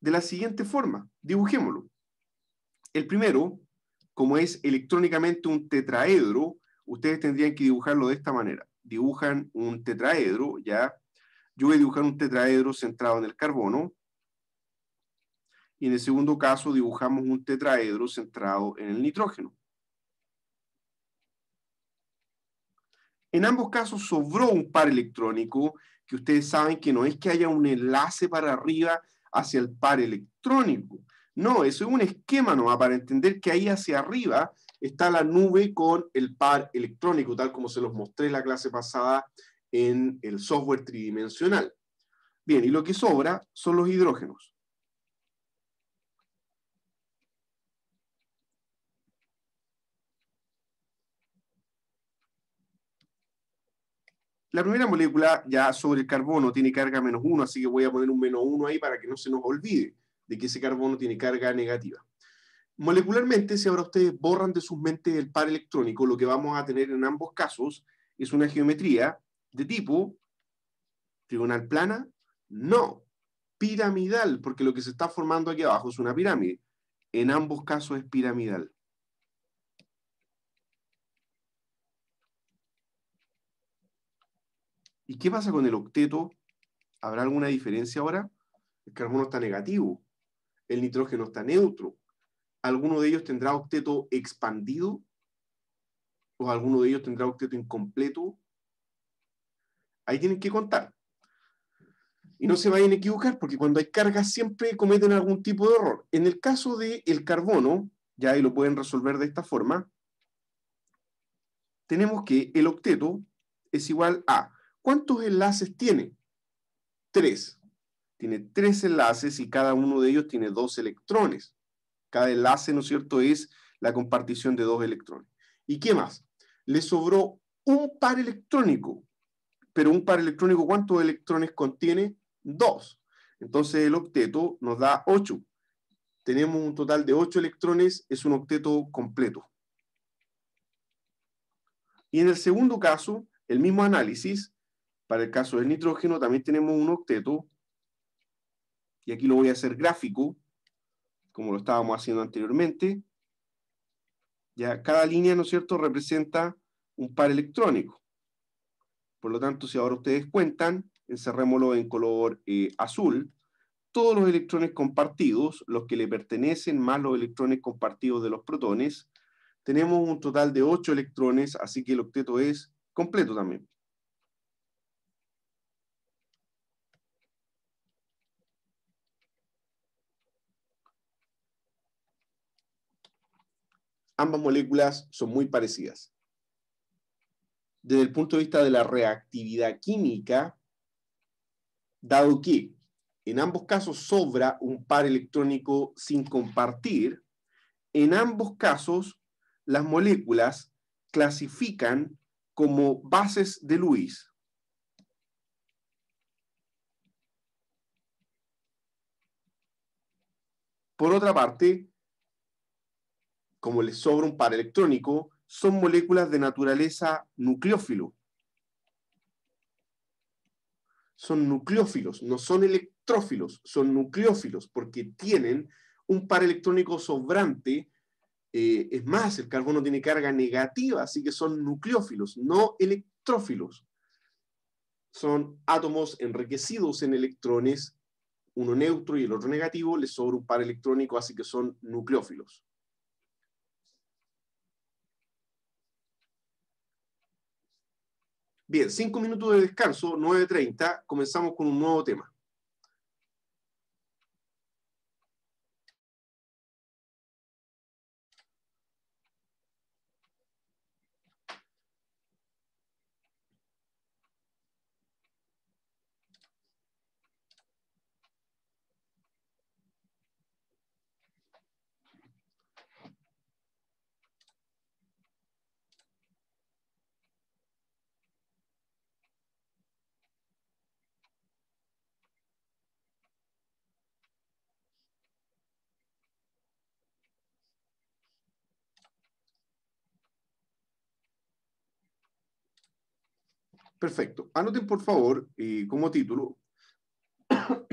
de la siguiente forma. Dibujémoslo. El primero, como es electrónicamente un tetraedro, ustedes tendrían que dibujarlo de esta manera. Dibujan un tetraedro, ya. Yo voy a dibujar un tetraedro centrado en el carbono y en el segundo caso dibujamos un tetraedro centrado en el nitrógeno. En ambos casos sobró un par electrónico, que ustedes saben que no es que haya un enlace para arriba hacia el par electrónico. No, eso es un esquema nomás para entender que ahí hacia arriba está la nube con el par electrónico, tal como se los mostré en la clase pasada en el software tridimensional. Bien, y lo que sobra son los hidrógenos. La primera molécula ya sobre el carbono tiene carga menos uno, así que voy a poner un menos uno ahí para que no se nos olvide de que ese carbono tiene carga negativa. Molecularmente, si ahora ustedes borran de sus mentes el par electrónico, lo que vamos a tener en ambos casos es una geometría de tipo trigonal plana, no, piramidal, porque lo que se está formando aquí abajo es una pirámide. En ambos casos es piramidal. ¿Y qué pasa con el octeto? ¿Habrá alguna diferencia ahora? El carbono está negativo, el nitrógeno está neutro. ¿Alguno de ellos tendrá octeto expandido? ¿O alguno de ellos tendrá octeto incompleto? Ahí tienen que contar. Y no se vayan a equivocar, porque cuando hay cargas siempre cometen algún tipo de error. En el caso del el carbono, ya ahí lo pueden resolver de esta forma, tenemos que el octeto es igual a ¿Cuántos enlaces tiene? Tres. Tiene tres enlaces y cada uno de ellos tiene dos electrones. Cada enlace, ¿no es cierto?, es la compartición de dos electrones. ¿Y qué más? Le sobró un par electrónico. Pero un par electrónico, ¿cuántos electrones contiene? Dos. Entonces el octeto nos da ocho. Tenemos un total de ocho electrones, es un octeto completo. Y en el segundo caso, el mismo análisis, para el caso del nitrógeno también tenemos un octeto, y aquí lo voy a hacer gráfico, como lo estábamos haciendo anteriormente. Ya cada línea, ¿no es cierto?, representa un par electrónico. Por lo tanto, si ahora ustedes cuentan, encerrémoslo en color eh, azul, todos los electrones compartidos, los que le pertenecen más los electrones compartidos de los protones, tenemos un total de 8 electrones, así que el octeto es completo también. ambas moléculas son muy parecidas. Desde el punto de vista de la reactividad química, dado que en ambos casos sobra un par electrónico sin compartir, en ambos casos las moléculas clasifican como bases de Lewis. Por otra parte, como les sobra un par electrónico, son moléculas de naturaleza nucleófilo. Son nucleófilos, no son electrófilos, son nucleófilos, porque tienen un par electrónico sobrante. Eh, es más, el carbono tiene carga negativa, así que son nucleófilos, no electrófilos. Son átomos enriquecidos en electrones, uno neutro y el otro negativo, les sobra un par electrónico, así que son nucleófilos. Bien, cinco minutos de descanso, 9.30, comenzamos con un nuevo tema. Perfecto. Anoten, por favor, y eh, como título, [coughs]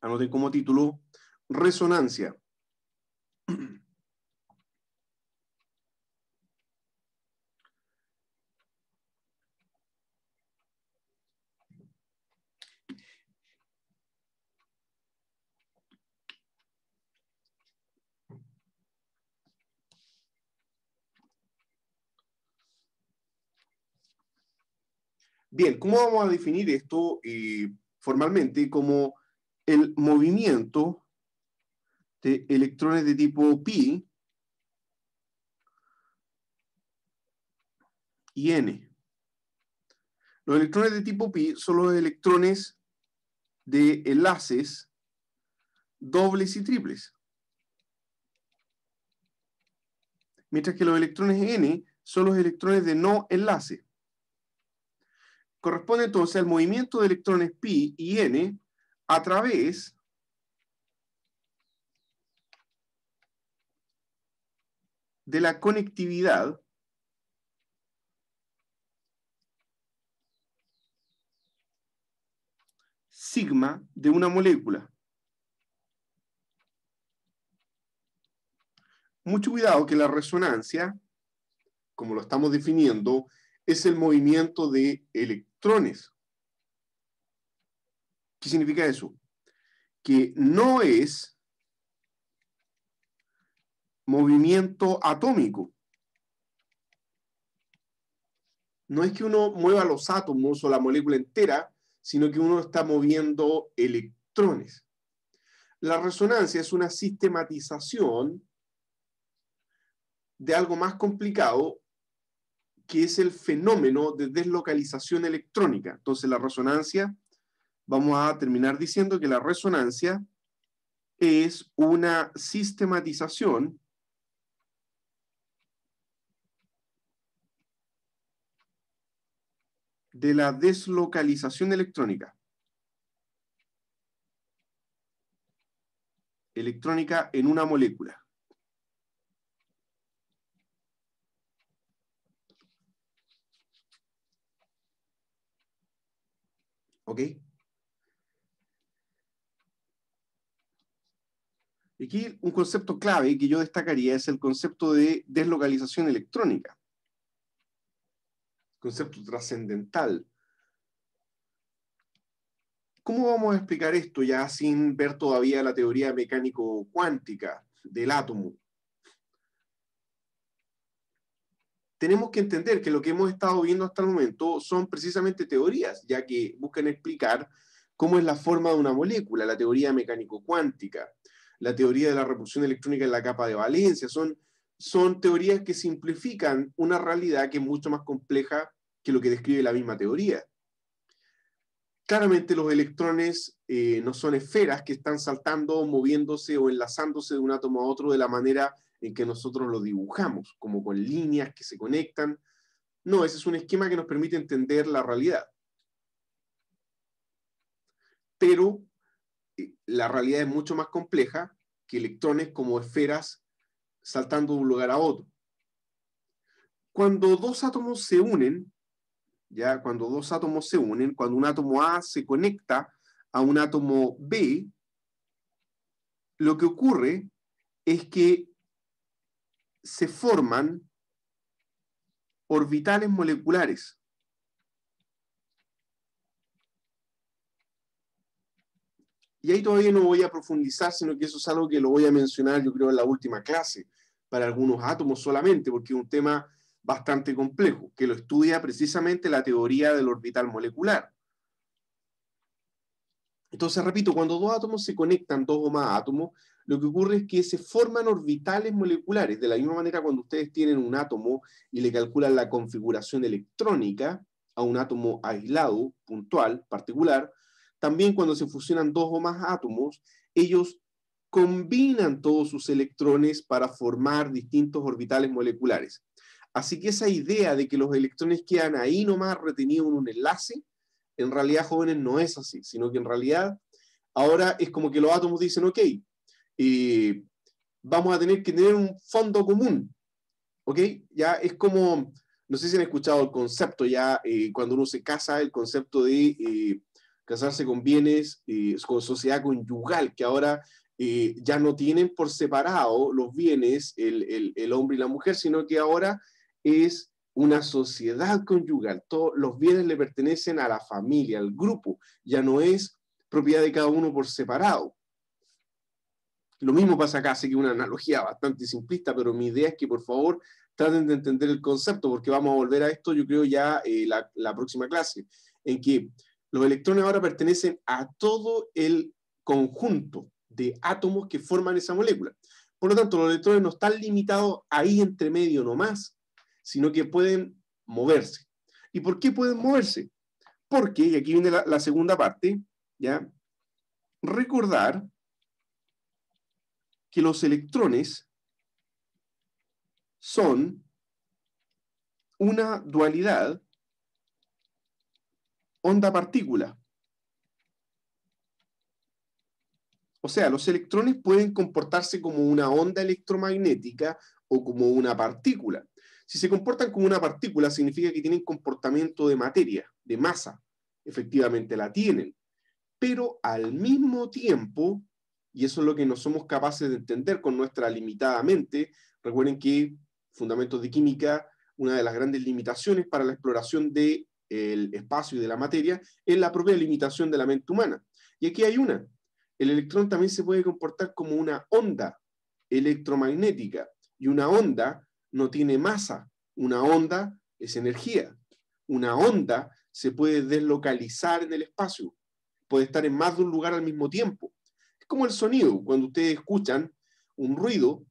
anoten como título, resonancia. Bien, ¿cómo vamos a definir esto eh, formalmente como el movimiento de electrones de tipo pi y n? Los electrones de tipo pi son los electrones de enlaces dobles y triples. Mientras que los electrones n son los electrones de no enlace corresponde entonces al movimiento de electrones pi y n a través de la conectividad sigma de una molécula. Mucho cuidado que la resonancia, como lo estamos definiendo, es el movimiento de electrones electrones. ¿Qué significa eso? Que no es movimiento atómico. No es que uno mueva los átomos o la molécula entera, sino que uno está moviendo electrones. La resonancia es una sistematización de algo más complicado que es el fenómeno de deslocalización electrónica. Entonces la resonancia, vamos a terminar diciendo que la resonancia es una sistematización de la deslocalización electrónica. Electrónica en una molécula. ¿Ok? Aquí un concepto clave que yo destacaría es el concepto de deslocalización electrónica. Concepto trascendental. ¿Cómo vamos a explicar esto ya sin ver todavía la teoría mecánico-cuántica del átomo? tenemos que entender que lo que hemos estado viendo hasta el momento son precisamente teorías, ya que buscan explicar cómo es la forma de una molécula, la teoría mecánico-cuántica, la teoría de la repulsión electrónica en la capa de valencia, son, son teorías que simplifican una realidad que es mucho más compleja que lo que describe la misma teoría. Claramente los electrones eh, no son esferas que están saltando, moviéndose o enlazándose de un átomo a otro de la manera en que nosotros lo dibujamos, como con líneas que se conectan. No, ese es un esquema que nos permite entender la realidad. Pero eh, la realidad es mucho más compleja que electrones como esferas saltando de un lugar a otro. Cuando dos átomos se unen, ya cuando dos átomos se unen, cuando un átomo A se conecta a un átomo B, lo que ocurre es que se forman orbitales moleculares. Y ahí todavía no voy a profundizar, sino que eso es algo que lo voy a mencionar, yo creo, en la última clase, para algunos átomos solamente, porque es un tema bastante complejo, que lo estudia precisamente la teoría del orbital molecular. Entonces, repito, cuando dos átomos se conectan, dos o más átomos, lo que ocurre es que se forman orbitales moleculares. De la misma manera, cuando ustedes tienen un átomo y le calculan la configuración electrónica a un átomo aislado, puntual, particular, también cuando se fusionan dos o más átomos, ellos combinan todos sus electrones para formar distintos orbitales moleculares. Así que esa idea de que los electrones quedan ahí nomás retenidos en un enlace, en realidad, jóvenes, no es así, sino que en realidad ahora es como que los átomos dicen, ok, y vamos a tener que tener un fondo común. ¿Ok? Ya es como, no sé si han escuchado el concepto ya, eh, cuando uno se casa, el concepto de eh, casarse con bienes, eh, con sociedad conyugal, que ahora ya no tienen por separado los bienes, el, el hombre y la mujer, sino que ahora es una sociedad conyugal. Todos los bienes le pertenecen a la familia, al grupo, ya no es propiedad de cada uno por separado. Lo mismo pasa acá, sé que una analogía bastante simplista, pero mi idea es que por favor traten de entender el concepto, porque vamos a volver a esto, yo creo, ya eh, la, próxima clase, en que los electrones ahora pertenecen a todo el conjunto de átomos que forman esa molécula. Por lo tanto, los electrones no están limitados ahí entre medio nomás, sino que pueden moverse. ¿Y por qué pueden moverse? Porque, y aquí viene la, la segunda parte, ¿ya? Recordar que los electrones son una dualidad onda-partícula. O sea, los electrones pueden comportarse como una onda electromagnética o como una partícula. Si se comportan como una partícula, significa que tienen comportamiento de materia, de masa. Efectivamente la tienen. Pero al mismo tiempo y eso es lo que no somos capaces de entender con nuestra limitada mente. Recuerden que Fundamentos de Química, una de las grandes limitaciones para la exploración del eh, espacio y de la materia es la propia limitación de la mente humana. Y aquí hay una. El electrón también se puede comportar como una onda electromagnética y una onda no tiene masa, una onda es energía. Una onda se puede deslocalizar en el espacio, puede estar en más de un lugar al mismo tiempo como el sonido. Cuando ustedes escuchan un ruido,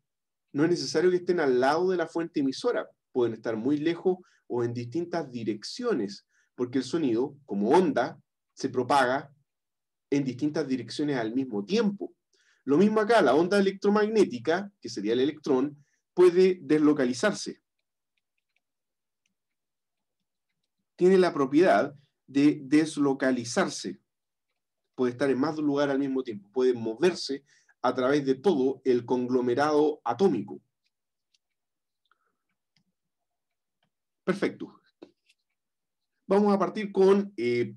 no es necesario que estén al lado de la fuente emisora. Pueden estar muy lejos o en distintas direcciones, porque el sonido, como onda, se propaga en distintas direcciones al mismo tiempo. Lo mismo acá, la onda electromagnética, que sería el electrón, puede deslocalizarse. Tiene la propiedad de deslocalizarse puede estar en más de un lugar al mismo tiempo, puede moverse a través de todo el conglomerado atómico. Perfecto. Vamos a partir con eh,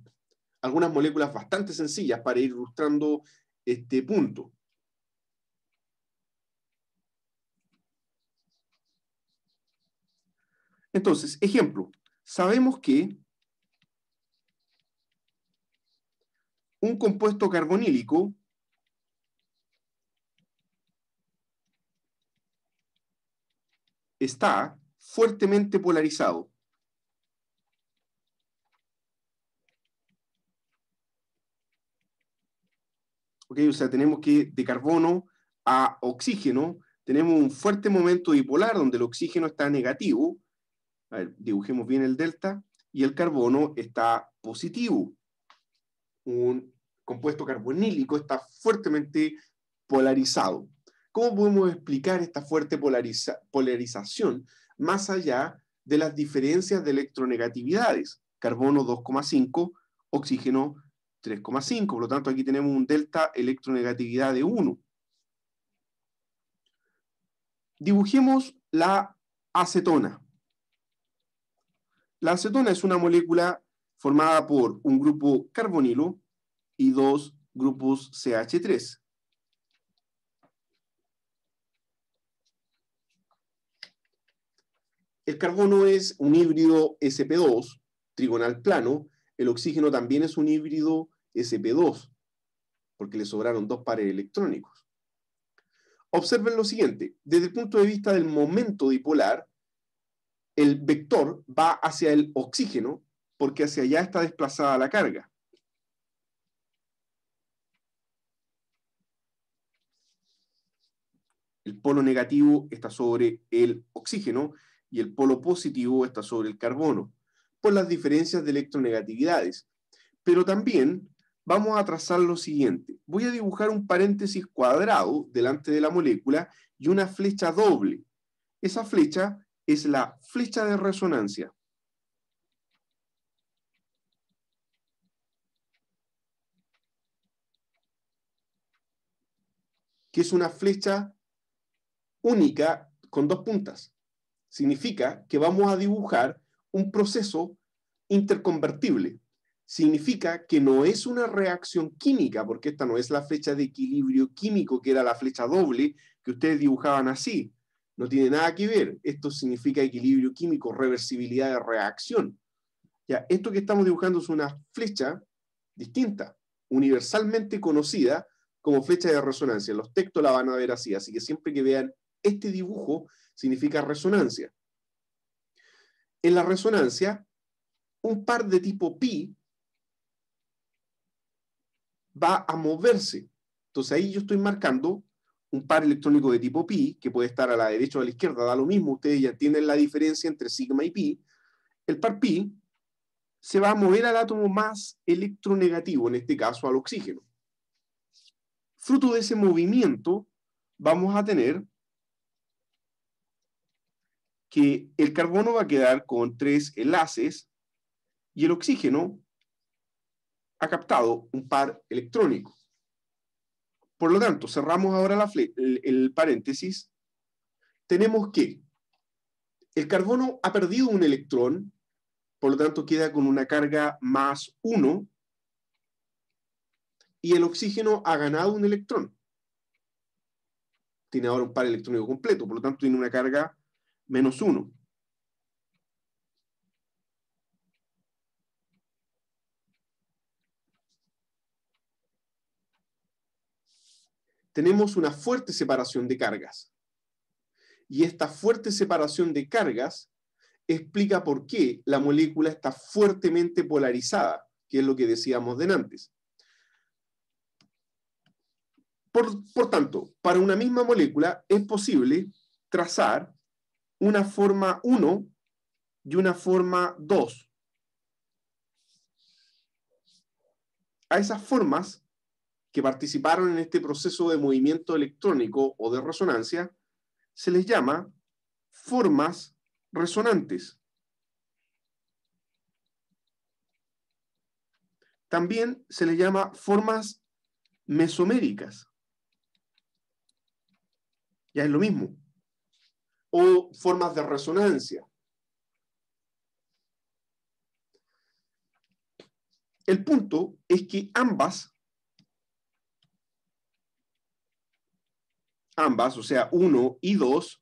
algunas moléculas bastante sencillas para ir ilustrando este punto. Entonces, ejemplo, sabemos que un compuesto carbonílico está fuertemente polarizado. ¿Ok? O sea, tenemos que de carbono a oxígeno, tenemos un fuerte momento dipolar donde el oxígeno está negativo. A ver, dibujemos bien el delta. Y el carbono está positivo. Un compuesto carbonílico está fuertemente polarizado. ¿Cómo podemos explicar esta fuerte polarización más allá de las diferencias de electronegatividades? Carbono 2,5, oxígeno 3,5. Por lo tanto, aquí tenemos un delta electronegatividad de 1. Dibujemos la acetona. La acetona es una molécula formada por un grupo carbonilo y dos grupos CH3. El carbono es un híbrido SP2, trigonal plano. El oxígeno también es un híbrido SP2, porque le sobraron dos pares electrónicos. Observen lo siguiente. Desde el punto de vista del momento dipolar, el vector va hacia el oxígeno porque hacia allá está desplazada la carga. El polo negativo está sobre el oxígeno y el polo positivo está sobre el carbono, por las diferencias de electronegatividades. Pero también vamos a trazar lo siguiente. Voy a dibujar un paréntesis cuadrado delante de la molécula y una flecha doble. Esa flecha es la flecha de resonancia. que es una flecha única con dos puntas. Significa que vamos a dibujar un proceso interconvertible. Significa que no es una reacción química, porque esta no es la flecha de equilibrio químico, que era la flecha doble que ustedes dibujaban así. No tiene nada que ver. Esto significa equilibrio químico, reversibilidad de reacción. Ya, esto que estamos dibujando es una flecha distinta, universalmente conocida como flecha de resonancia. Los textos la van a ver así, así que siempre que vean este dibujo significa resonancia. En la resonancia, un par de tipo pi va a moverse. Entonces ahí yo estoy marcando un par electrónico de tipo pi, que puede estar a la derecha o a la izquierda, da lo mismo, ustedes ya tienen la diferencia entre sigma y pi. El par pi se va a mover al átomo más electronegativo, en este caso al oxígeno. Fruto de ese movimiento, vamos a tener que el carbono va a quedar con tres enlaces y el oxígeno ha captado un par electrónico. Por lo tanto, cerramos ahora el, el paréntesis. Tenemos que el carbono ha perdido un electrón, por lo tanto queda con una carga más uno, y el oxígeno ha ganado un electrón. Tiene ahora un par electrónico completo, por lo tanto tiene una carga menos 1. Tenemos una fuerte separación de cargas. Y esta fuerte separación de cargas explica por qué la molécula está fuertemente polarizada, que es lo que decíamos de antes. Por, por tanto, para una misma molécula es posible trazar una forma 1 y una forma 2. A esas formas que participaron en este proceso de movimiento electrónico o de resonancia, se les llama formas resonantes. También se les llama formas mesoméricas. Ya es lo mismo formas de resonancia. El punto es que ambas, ambas, o sea, uno y dos.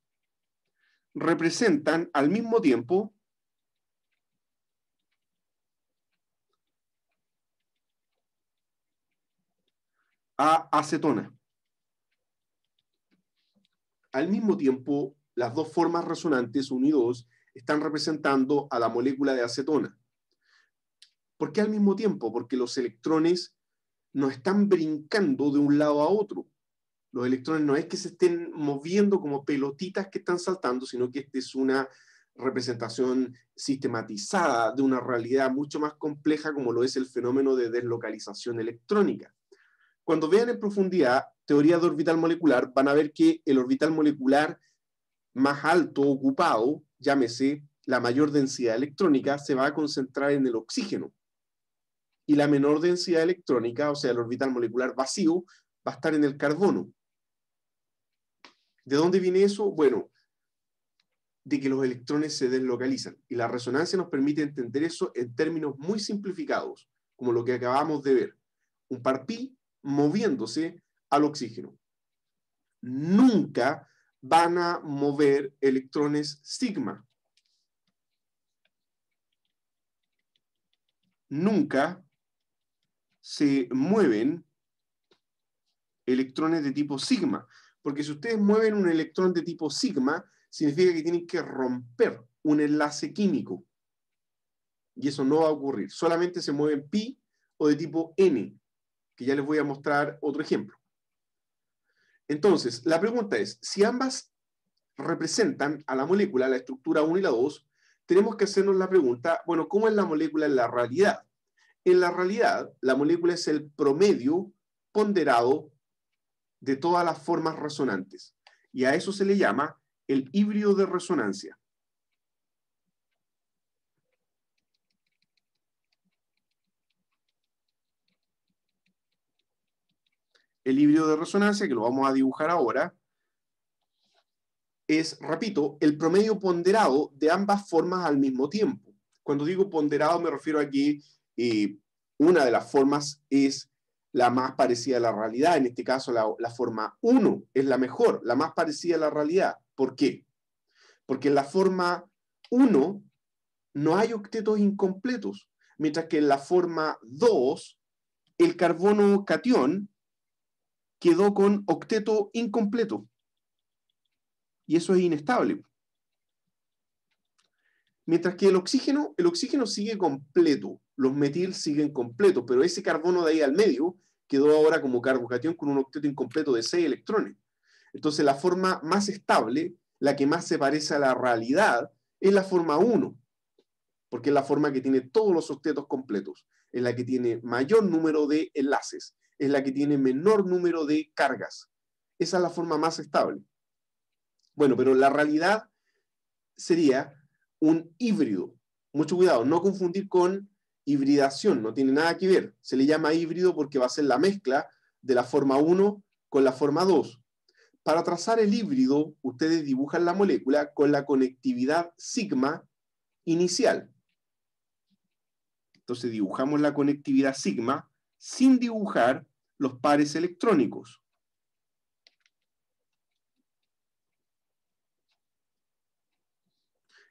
representan al mismo tiempo a acetona. Al mismo tiempo, las dos formas resonantes 1 y están representando a la molécula de acetona. ¿Por qué al mismo tiempo? Porque los electrones no están brincando de un lado a otro. Los electrones no es que se estén moviendo como pelotitas que están saltando, sino que esta es una representación sistematizada de una realidad mucho más compleja como lo es el fenómeno de deslocalización electrónica. Cuando vean en profundidad teoría de orbital molecular, van a ver que el orbital molecular más alto ocupado, llámese la mayor densidad electrónica, se va a concentrar en el oxígeno. Y la menor densidad electrónica, o sea, el orbital molecular vacío, va a estar en el carbono. ¿De dónde viene eso? Bueno, de que los electrones se deslocalizan. Y la resonancia nos permite entender eso en términos muy simplificados, como lo que acabamos de ver. Un par pi moviéndose al oxígeno. Nunca van a mover electrones sigma. Nunca se mueven electrones de tipo sigma, porque si ustedes mueven un electrón de tipo sigma, significa que tienen que romper un enlace químico. Y eso no va a ocurrir. Solamente se mueven pi o de tipo n, que ya les voy a mostrar otro ejemplo. Entonces, la pregunta es, si ambas representan a la molécula, la estructura 1 y la 2, tenemos que hacernos la pregunta, bueno, ¿cómo es la molécula en la realidad? En la realidad, la molécula es el promedio ponderado de todas las formas resonantes. Y a eso se le llama el híbrido de resonancia. el híbrido de resonancia, que lo vamos a dibujar ahora, es, repito, el promedio ponderado de ambas formas al mismo tiempo. Cuando digo ponderado me refiero aquí, y eh, una de las formas es la más parecida a la realidad, en este caso la, forma 1 es la mejor, la más parecida a la realidad. ¿Por qué? Porque en la forma 1 no hay octetos incompletos, mientras que en la forma 2 el carbono cation, quedó con octeto incompleto. Y eso es inestable. Mientras que el oxígeno, el oxígeno sigue completo, los metil siguen completos, pero ese carbono de ahí al medio quedó ahora como carbocatión con un octeto incompleto de 6 electrones. Entonces la forma más estable, la que más se parece a la realidad, es la forma 1, porque es la forma que tiene todos los octetos completos, es la que tiene mayor número de enlaces, es la que tiene menor número de cargas. Esa es la forma más estable. Bueno, pero la realidad sería un híbrido. Mucho cuidado, no confundir con hibridación, no tiene nada que ver. Se le llama híbrido porque va a ser la mezcla de la forma 1 con la forma 2. Para trazar el híbrido, ustedes dibujan la molécula con la conectividad sigma inicial. Entonces dibujamos la conectividad sigma sin dibujar los pares electrónicos.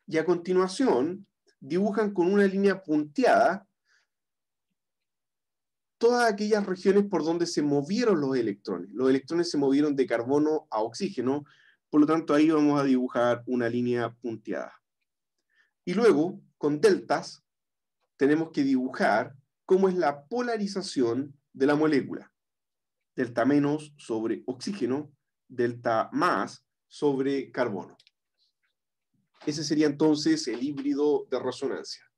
Y a continuación, dibujan con una línea punteada todas aquellas regiones por donde se movieron los electrones. Los electrones se movieron de carbono a oxígeno, por lo tanto ahí vamos a dibujar una línea punteada. Y luego, con deltas, tenemos que dibujar cómo es la polarización de la molécula delta menos sobre oxígeno, delta más sobre carbono. Ese sería entonces el híbrido de resonancia.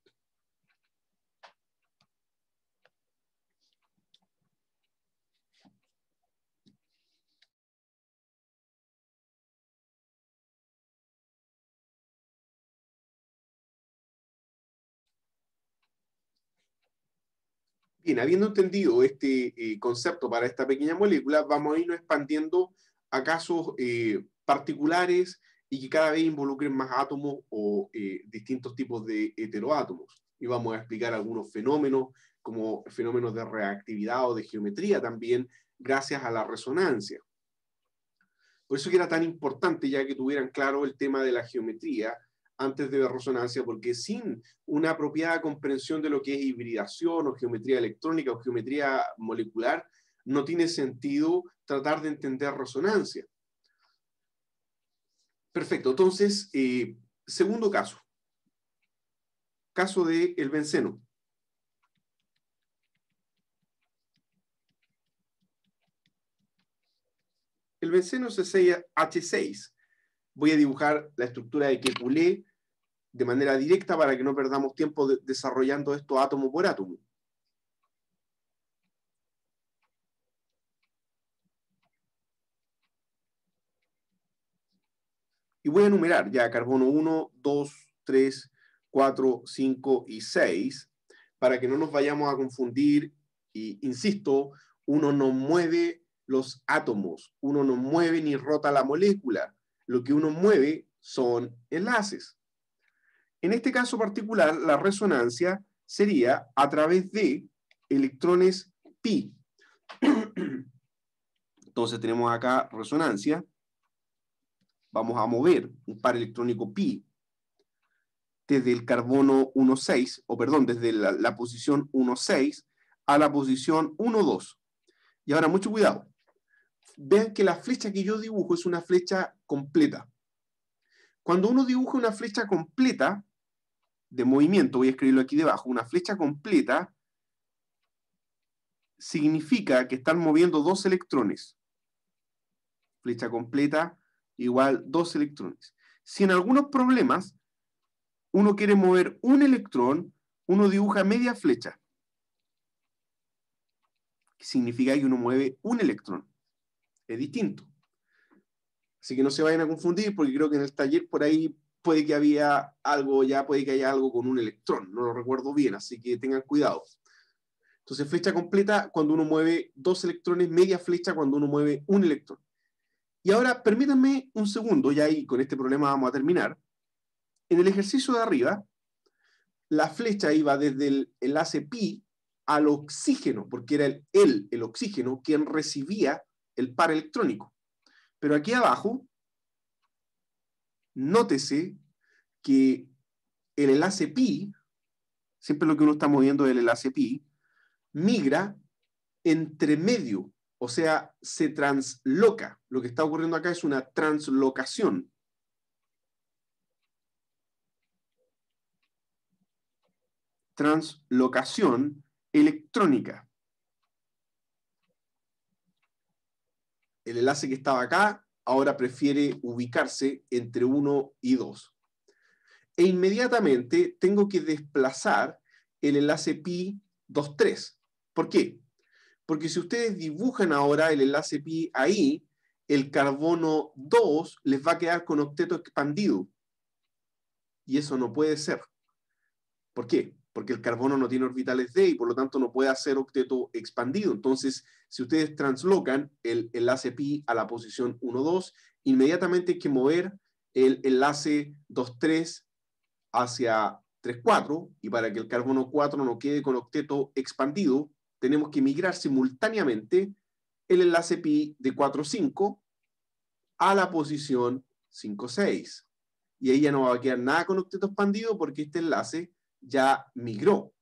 habiendo entendido este eh, concepto para esta pequeña molécula, vamos a irnos expandiendo a casos eh, particulares y que cada vez involucren más átomos o eh, distintos tipos de heteroátomos. Y vamos a explicar algunos fenómenos, como fenómenos de reactividad o de geometría también, gracias a la resonancia. Por eso que era tan importante ya que tuvieran claro el tema de la geometría, antes de ver resonancia, porque sin una apropiada comprensión de lo que es hibridación o geometría electrónica o geometría molecular, no tiene sentido tratar de entender resonancia. Perfecto, entonces, eh, segundo caso. Caso del el benceno. El benceno es H6. Voy a dibujar la estructura de Kekulé de manera directa para que no perdamos tiempo desarrollando esto átomo por átomo. Y voy a enumerar ya carbono 1, 2, 3, 4, 5 y 6 para que no nos vayamos a confundir. e insisto, uno no mueve los átomos, uno no mueve ni rota la molécula. Lo que uno mueve son enlaces. En este caso particular, la resonancia sería a través de electrones pi. [clears throat] Entonces tenemos acá resonancia. Vamos a mover un par electrónico pi desde el carbono 1,6, o perdón, desde la, la posición 1,6 a la posición 1,2. Y ahora, mucho cuidado. Vean que la flecha que yo dibujo es una flecha completa. Cuando uno dibuja una flecha completa, de movimiento, voy a escribirlo aquí debajo, una flecha completa significa que están moviendo dos electrones. Flecha completa igual dos electrones. Si en algunos problemas uno quiere mover un electrón, uno dibuja media flecha. Significa que uno mueve un electrón. Es distinto. Así que no se vayan a confundir porque creo que en el taller por ahí puede que había algo ya, puede que haya algo con un electrón, no lo recuerdo bien, así que tengan cuidado. Entonces, flecha completa cuando uno mueve dos electrones, media flecha cuando uno mueve un electrón. Y ahora, permítanme un segundo, ya ahí con este problema vamos a terminar. En el ejercicio de arriba, la flecha iba desde el enlace pi al oxígeno, porque era él, el oxígeno, quien recibía el par electrónico. Pero aquí abajo Nótese que el enlace pi, siempre lo que uno está moviendo es el enlace pi, migra entre medio, o sea, se transloca. Lo que está ocurriendo acá es una translocación. Translocación electrónica. El enlace que estaba acá ahora prefiere ubicarse entre 1 y 2. E inmediatamente tengo que desplazar el enlace pi 2, 3. ¿Por qué? Porque si ustedes dibujan ahora el enlace pi ahí, el carbono 2 les va a quedar con octeto expandido. Y eso no puede ser. ¿Por qué? porque el carbono no tiene orbitales D y por lo tanto no puede hacer octeto expandido. Entonces, si ustedes translocan el enlace pi a la posición 1, 2, inmediatamente hay que mover el enlace 2, 3 hacia 3, 4 y para que el carbono 4 no quede con octeto expandido, tenemos que migrar simultáneamente el enlace pi de 4, 5 a la posición 5, 6. Y ahí ya no va a quedar nada con octeto expandido porque este enlace ya migró.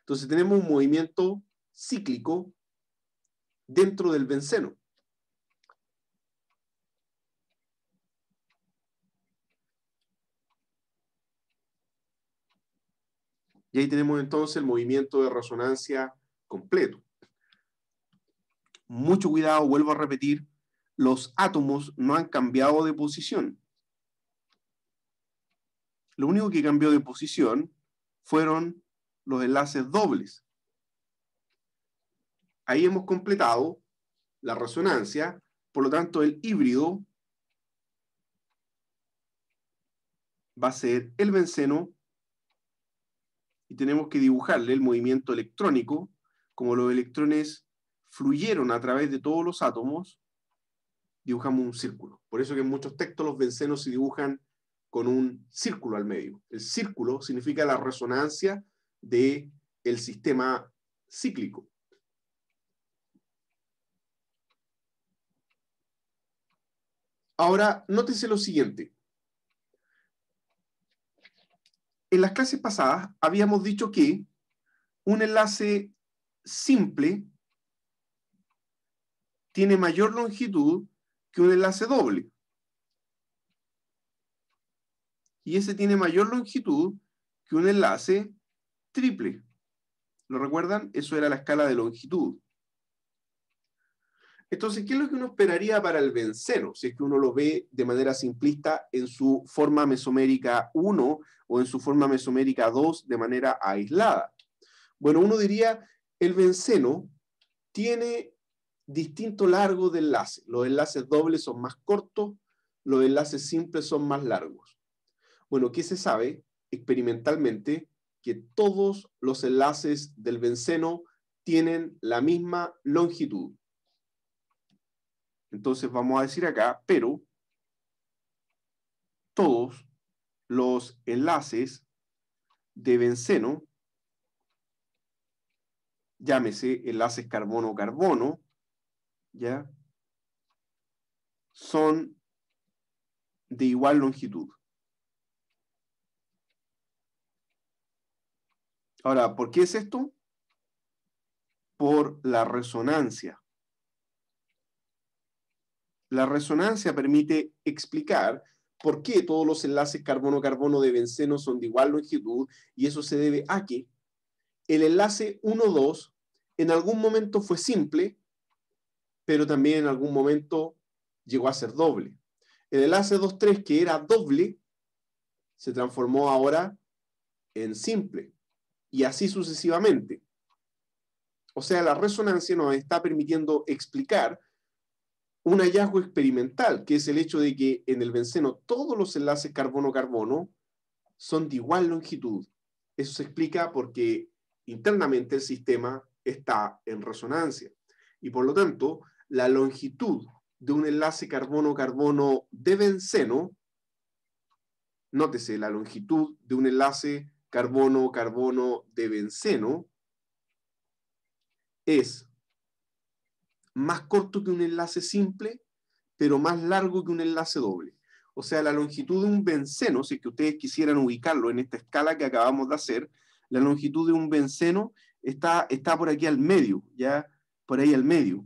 Entonces tenemos un movimiento cíclico dentro del benceno. Y ahí tenemos entonces el movimiento de resonancia completo. Mucho cuidado, vuelvo a repetir, los átomos no han cambiado de posición. Lo único que cambió de posición fueron los enlaces dobles. Ahí hemos completado la resonancia, por lo tanto el híbrido va a ser el benceno y tenemos que dibujarle el movimiento electrónico, como los electrones fluyeron a través de todos los átomos, dibujamos un círculo. Por eso que en muchos textos los bencenos se dibujan con un círculo al medio. El círculo significa la resonancia del el sistema cíclico. Ahora, nótese lo siguiente. En las clases pasadas habíamos dicho que un enlace simple tiene mayor longitud que un enlace doble. y ese tiene mayor longitud que un enlace triple. ¿Lo recuerdan? Eso era la escala de longitud. Entonces, ¿qué es lo que uno esperaría para el benceno? Si es que uno lo ve de manera simplista en su forma mesomérica 1 o en su forma mesomérica 2 de manera aislada. Bueno, uno diría, el benceno tiene distinto largo de enlace. Los enlaces dobles son más cortos, los enlaces simples son más largos. Bueno, ¿qué se sabe experimentalmente? Que todos los enlaces del benceno tienen la misma longitud. Entonces vamos a decir acá, pero todos los enlaces de benceno, llámese enlaces carbono-carbono, ¿ya? Son de igual longitud. Ahora, ¿por qué es esto? Por la resonancia. La resonancia permite explicar por qué todos los enlaces carbono-carbono de benceno son de igual longitud y eso se debe a que el enlace 1-2 en algún momento fue simple, pero también en algún momento llegó a ser doble. El enlace 2-3 que era doble se transformó ahora en simple y así sucesivamente. O sea, la resonancia nos está permitiendo explicar un hallazgo experimental, que es el hecho de que en el benceno todos los enlaces carbono-carbono son de igual longitud. Eso se explica porque internamente el sistema está en resonancia. Y por lo tanto, la longitud de un enlace carbono-carbono de benceno, nótese, la longitud de un enlace carbono, carbono de benceno es más corto que un enlace simple, pero más largo que un enlace doble. O sea, la longitud de un benceno, si que ustedes quisieran ubicarlo en esta escala que acabamos de hacer, la longitud de un benceno está, está por aquí al medio, ya por ahí al medio.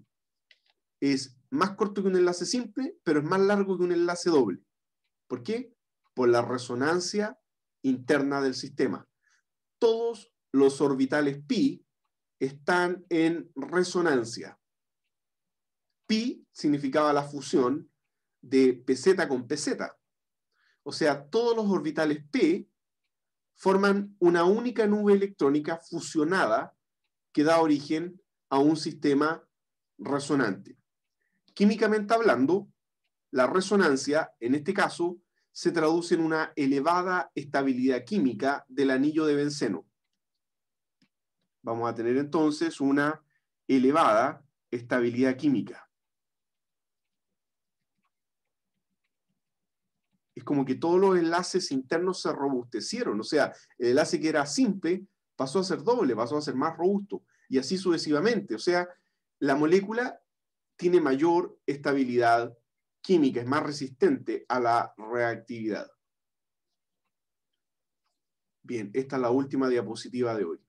Es más corto que un enlace simple, pero es más largo que un enlace doble. ¿Por qué? Por la resonancia interna del sistema. Todos los orbitales pi están en resonancia. Pi significaba la fusión de Pz con Pz. O sea, todos los orbitales p forman una única nube electrónica fusionada que da origen a un sistema resonante. Químicamente hablando, la resonancia, en este caso, se traduce en una elevada estabilidad química del anillo de benceno. Vamos a tener entonces una elevada estabilidad química. Es como que todos los enlaces internos se robustecieron, o sea, el enlace que era simple pasó a ser doble, pasó a ser más robusto, y así sucesivamente. O sea, la molécula tiene mayor estabilidad química, es más resistente a la reactividad. Bien, esta es la última diapositiva de hoy.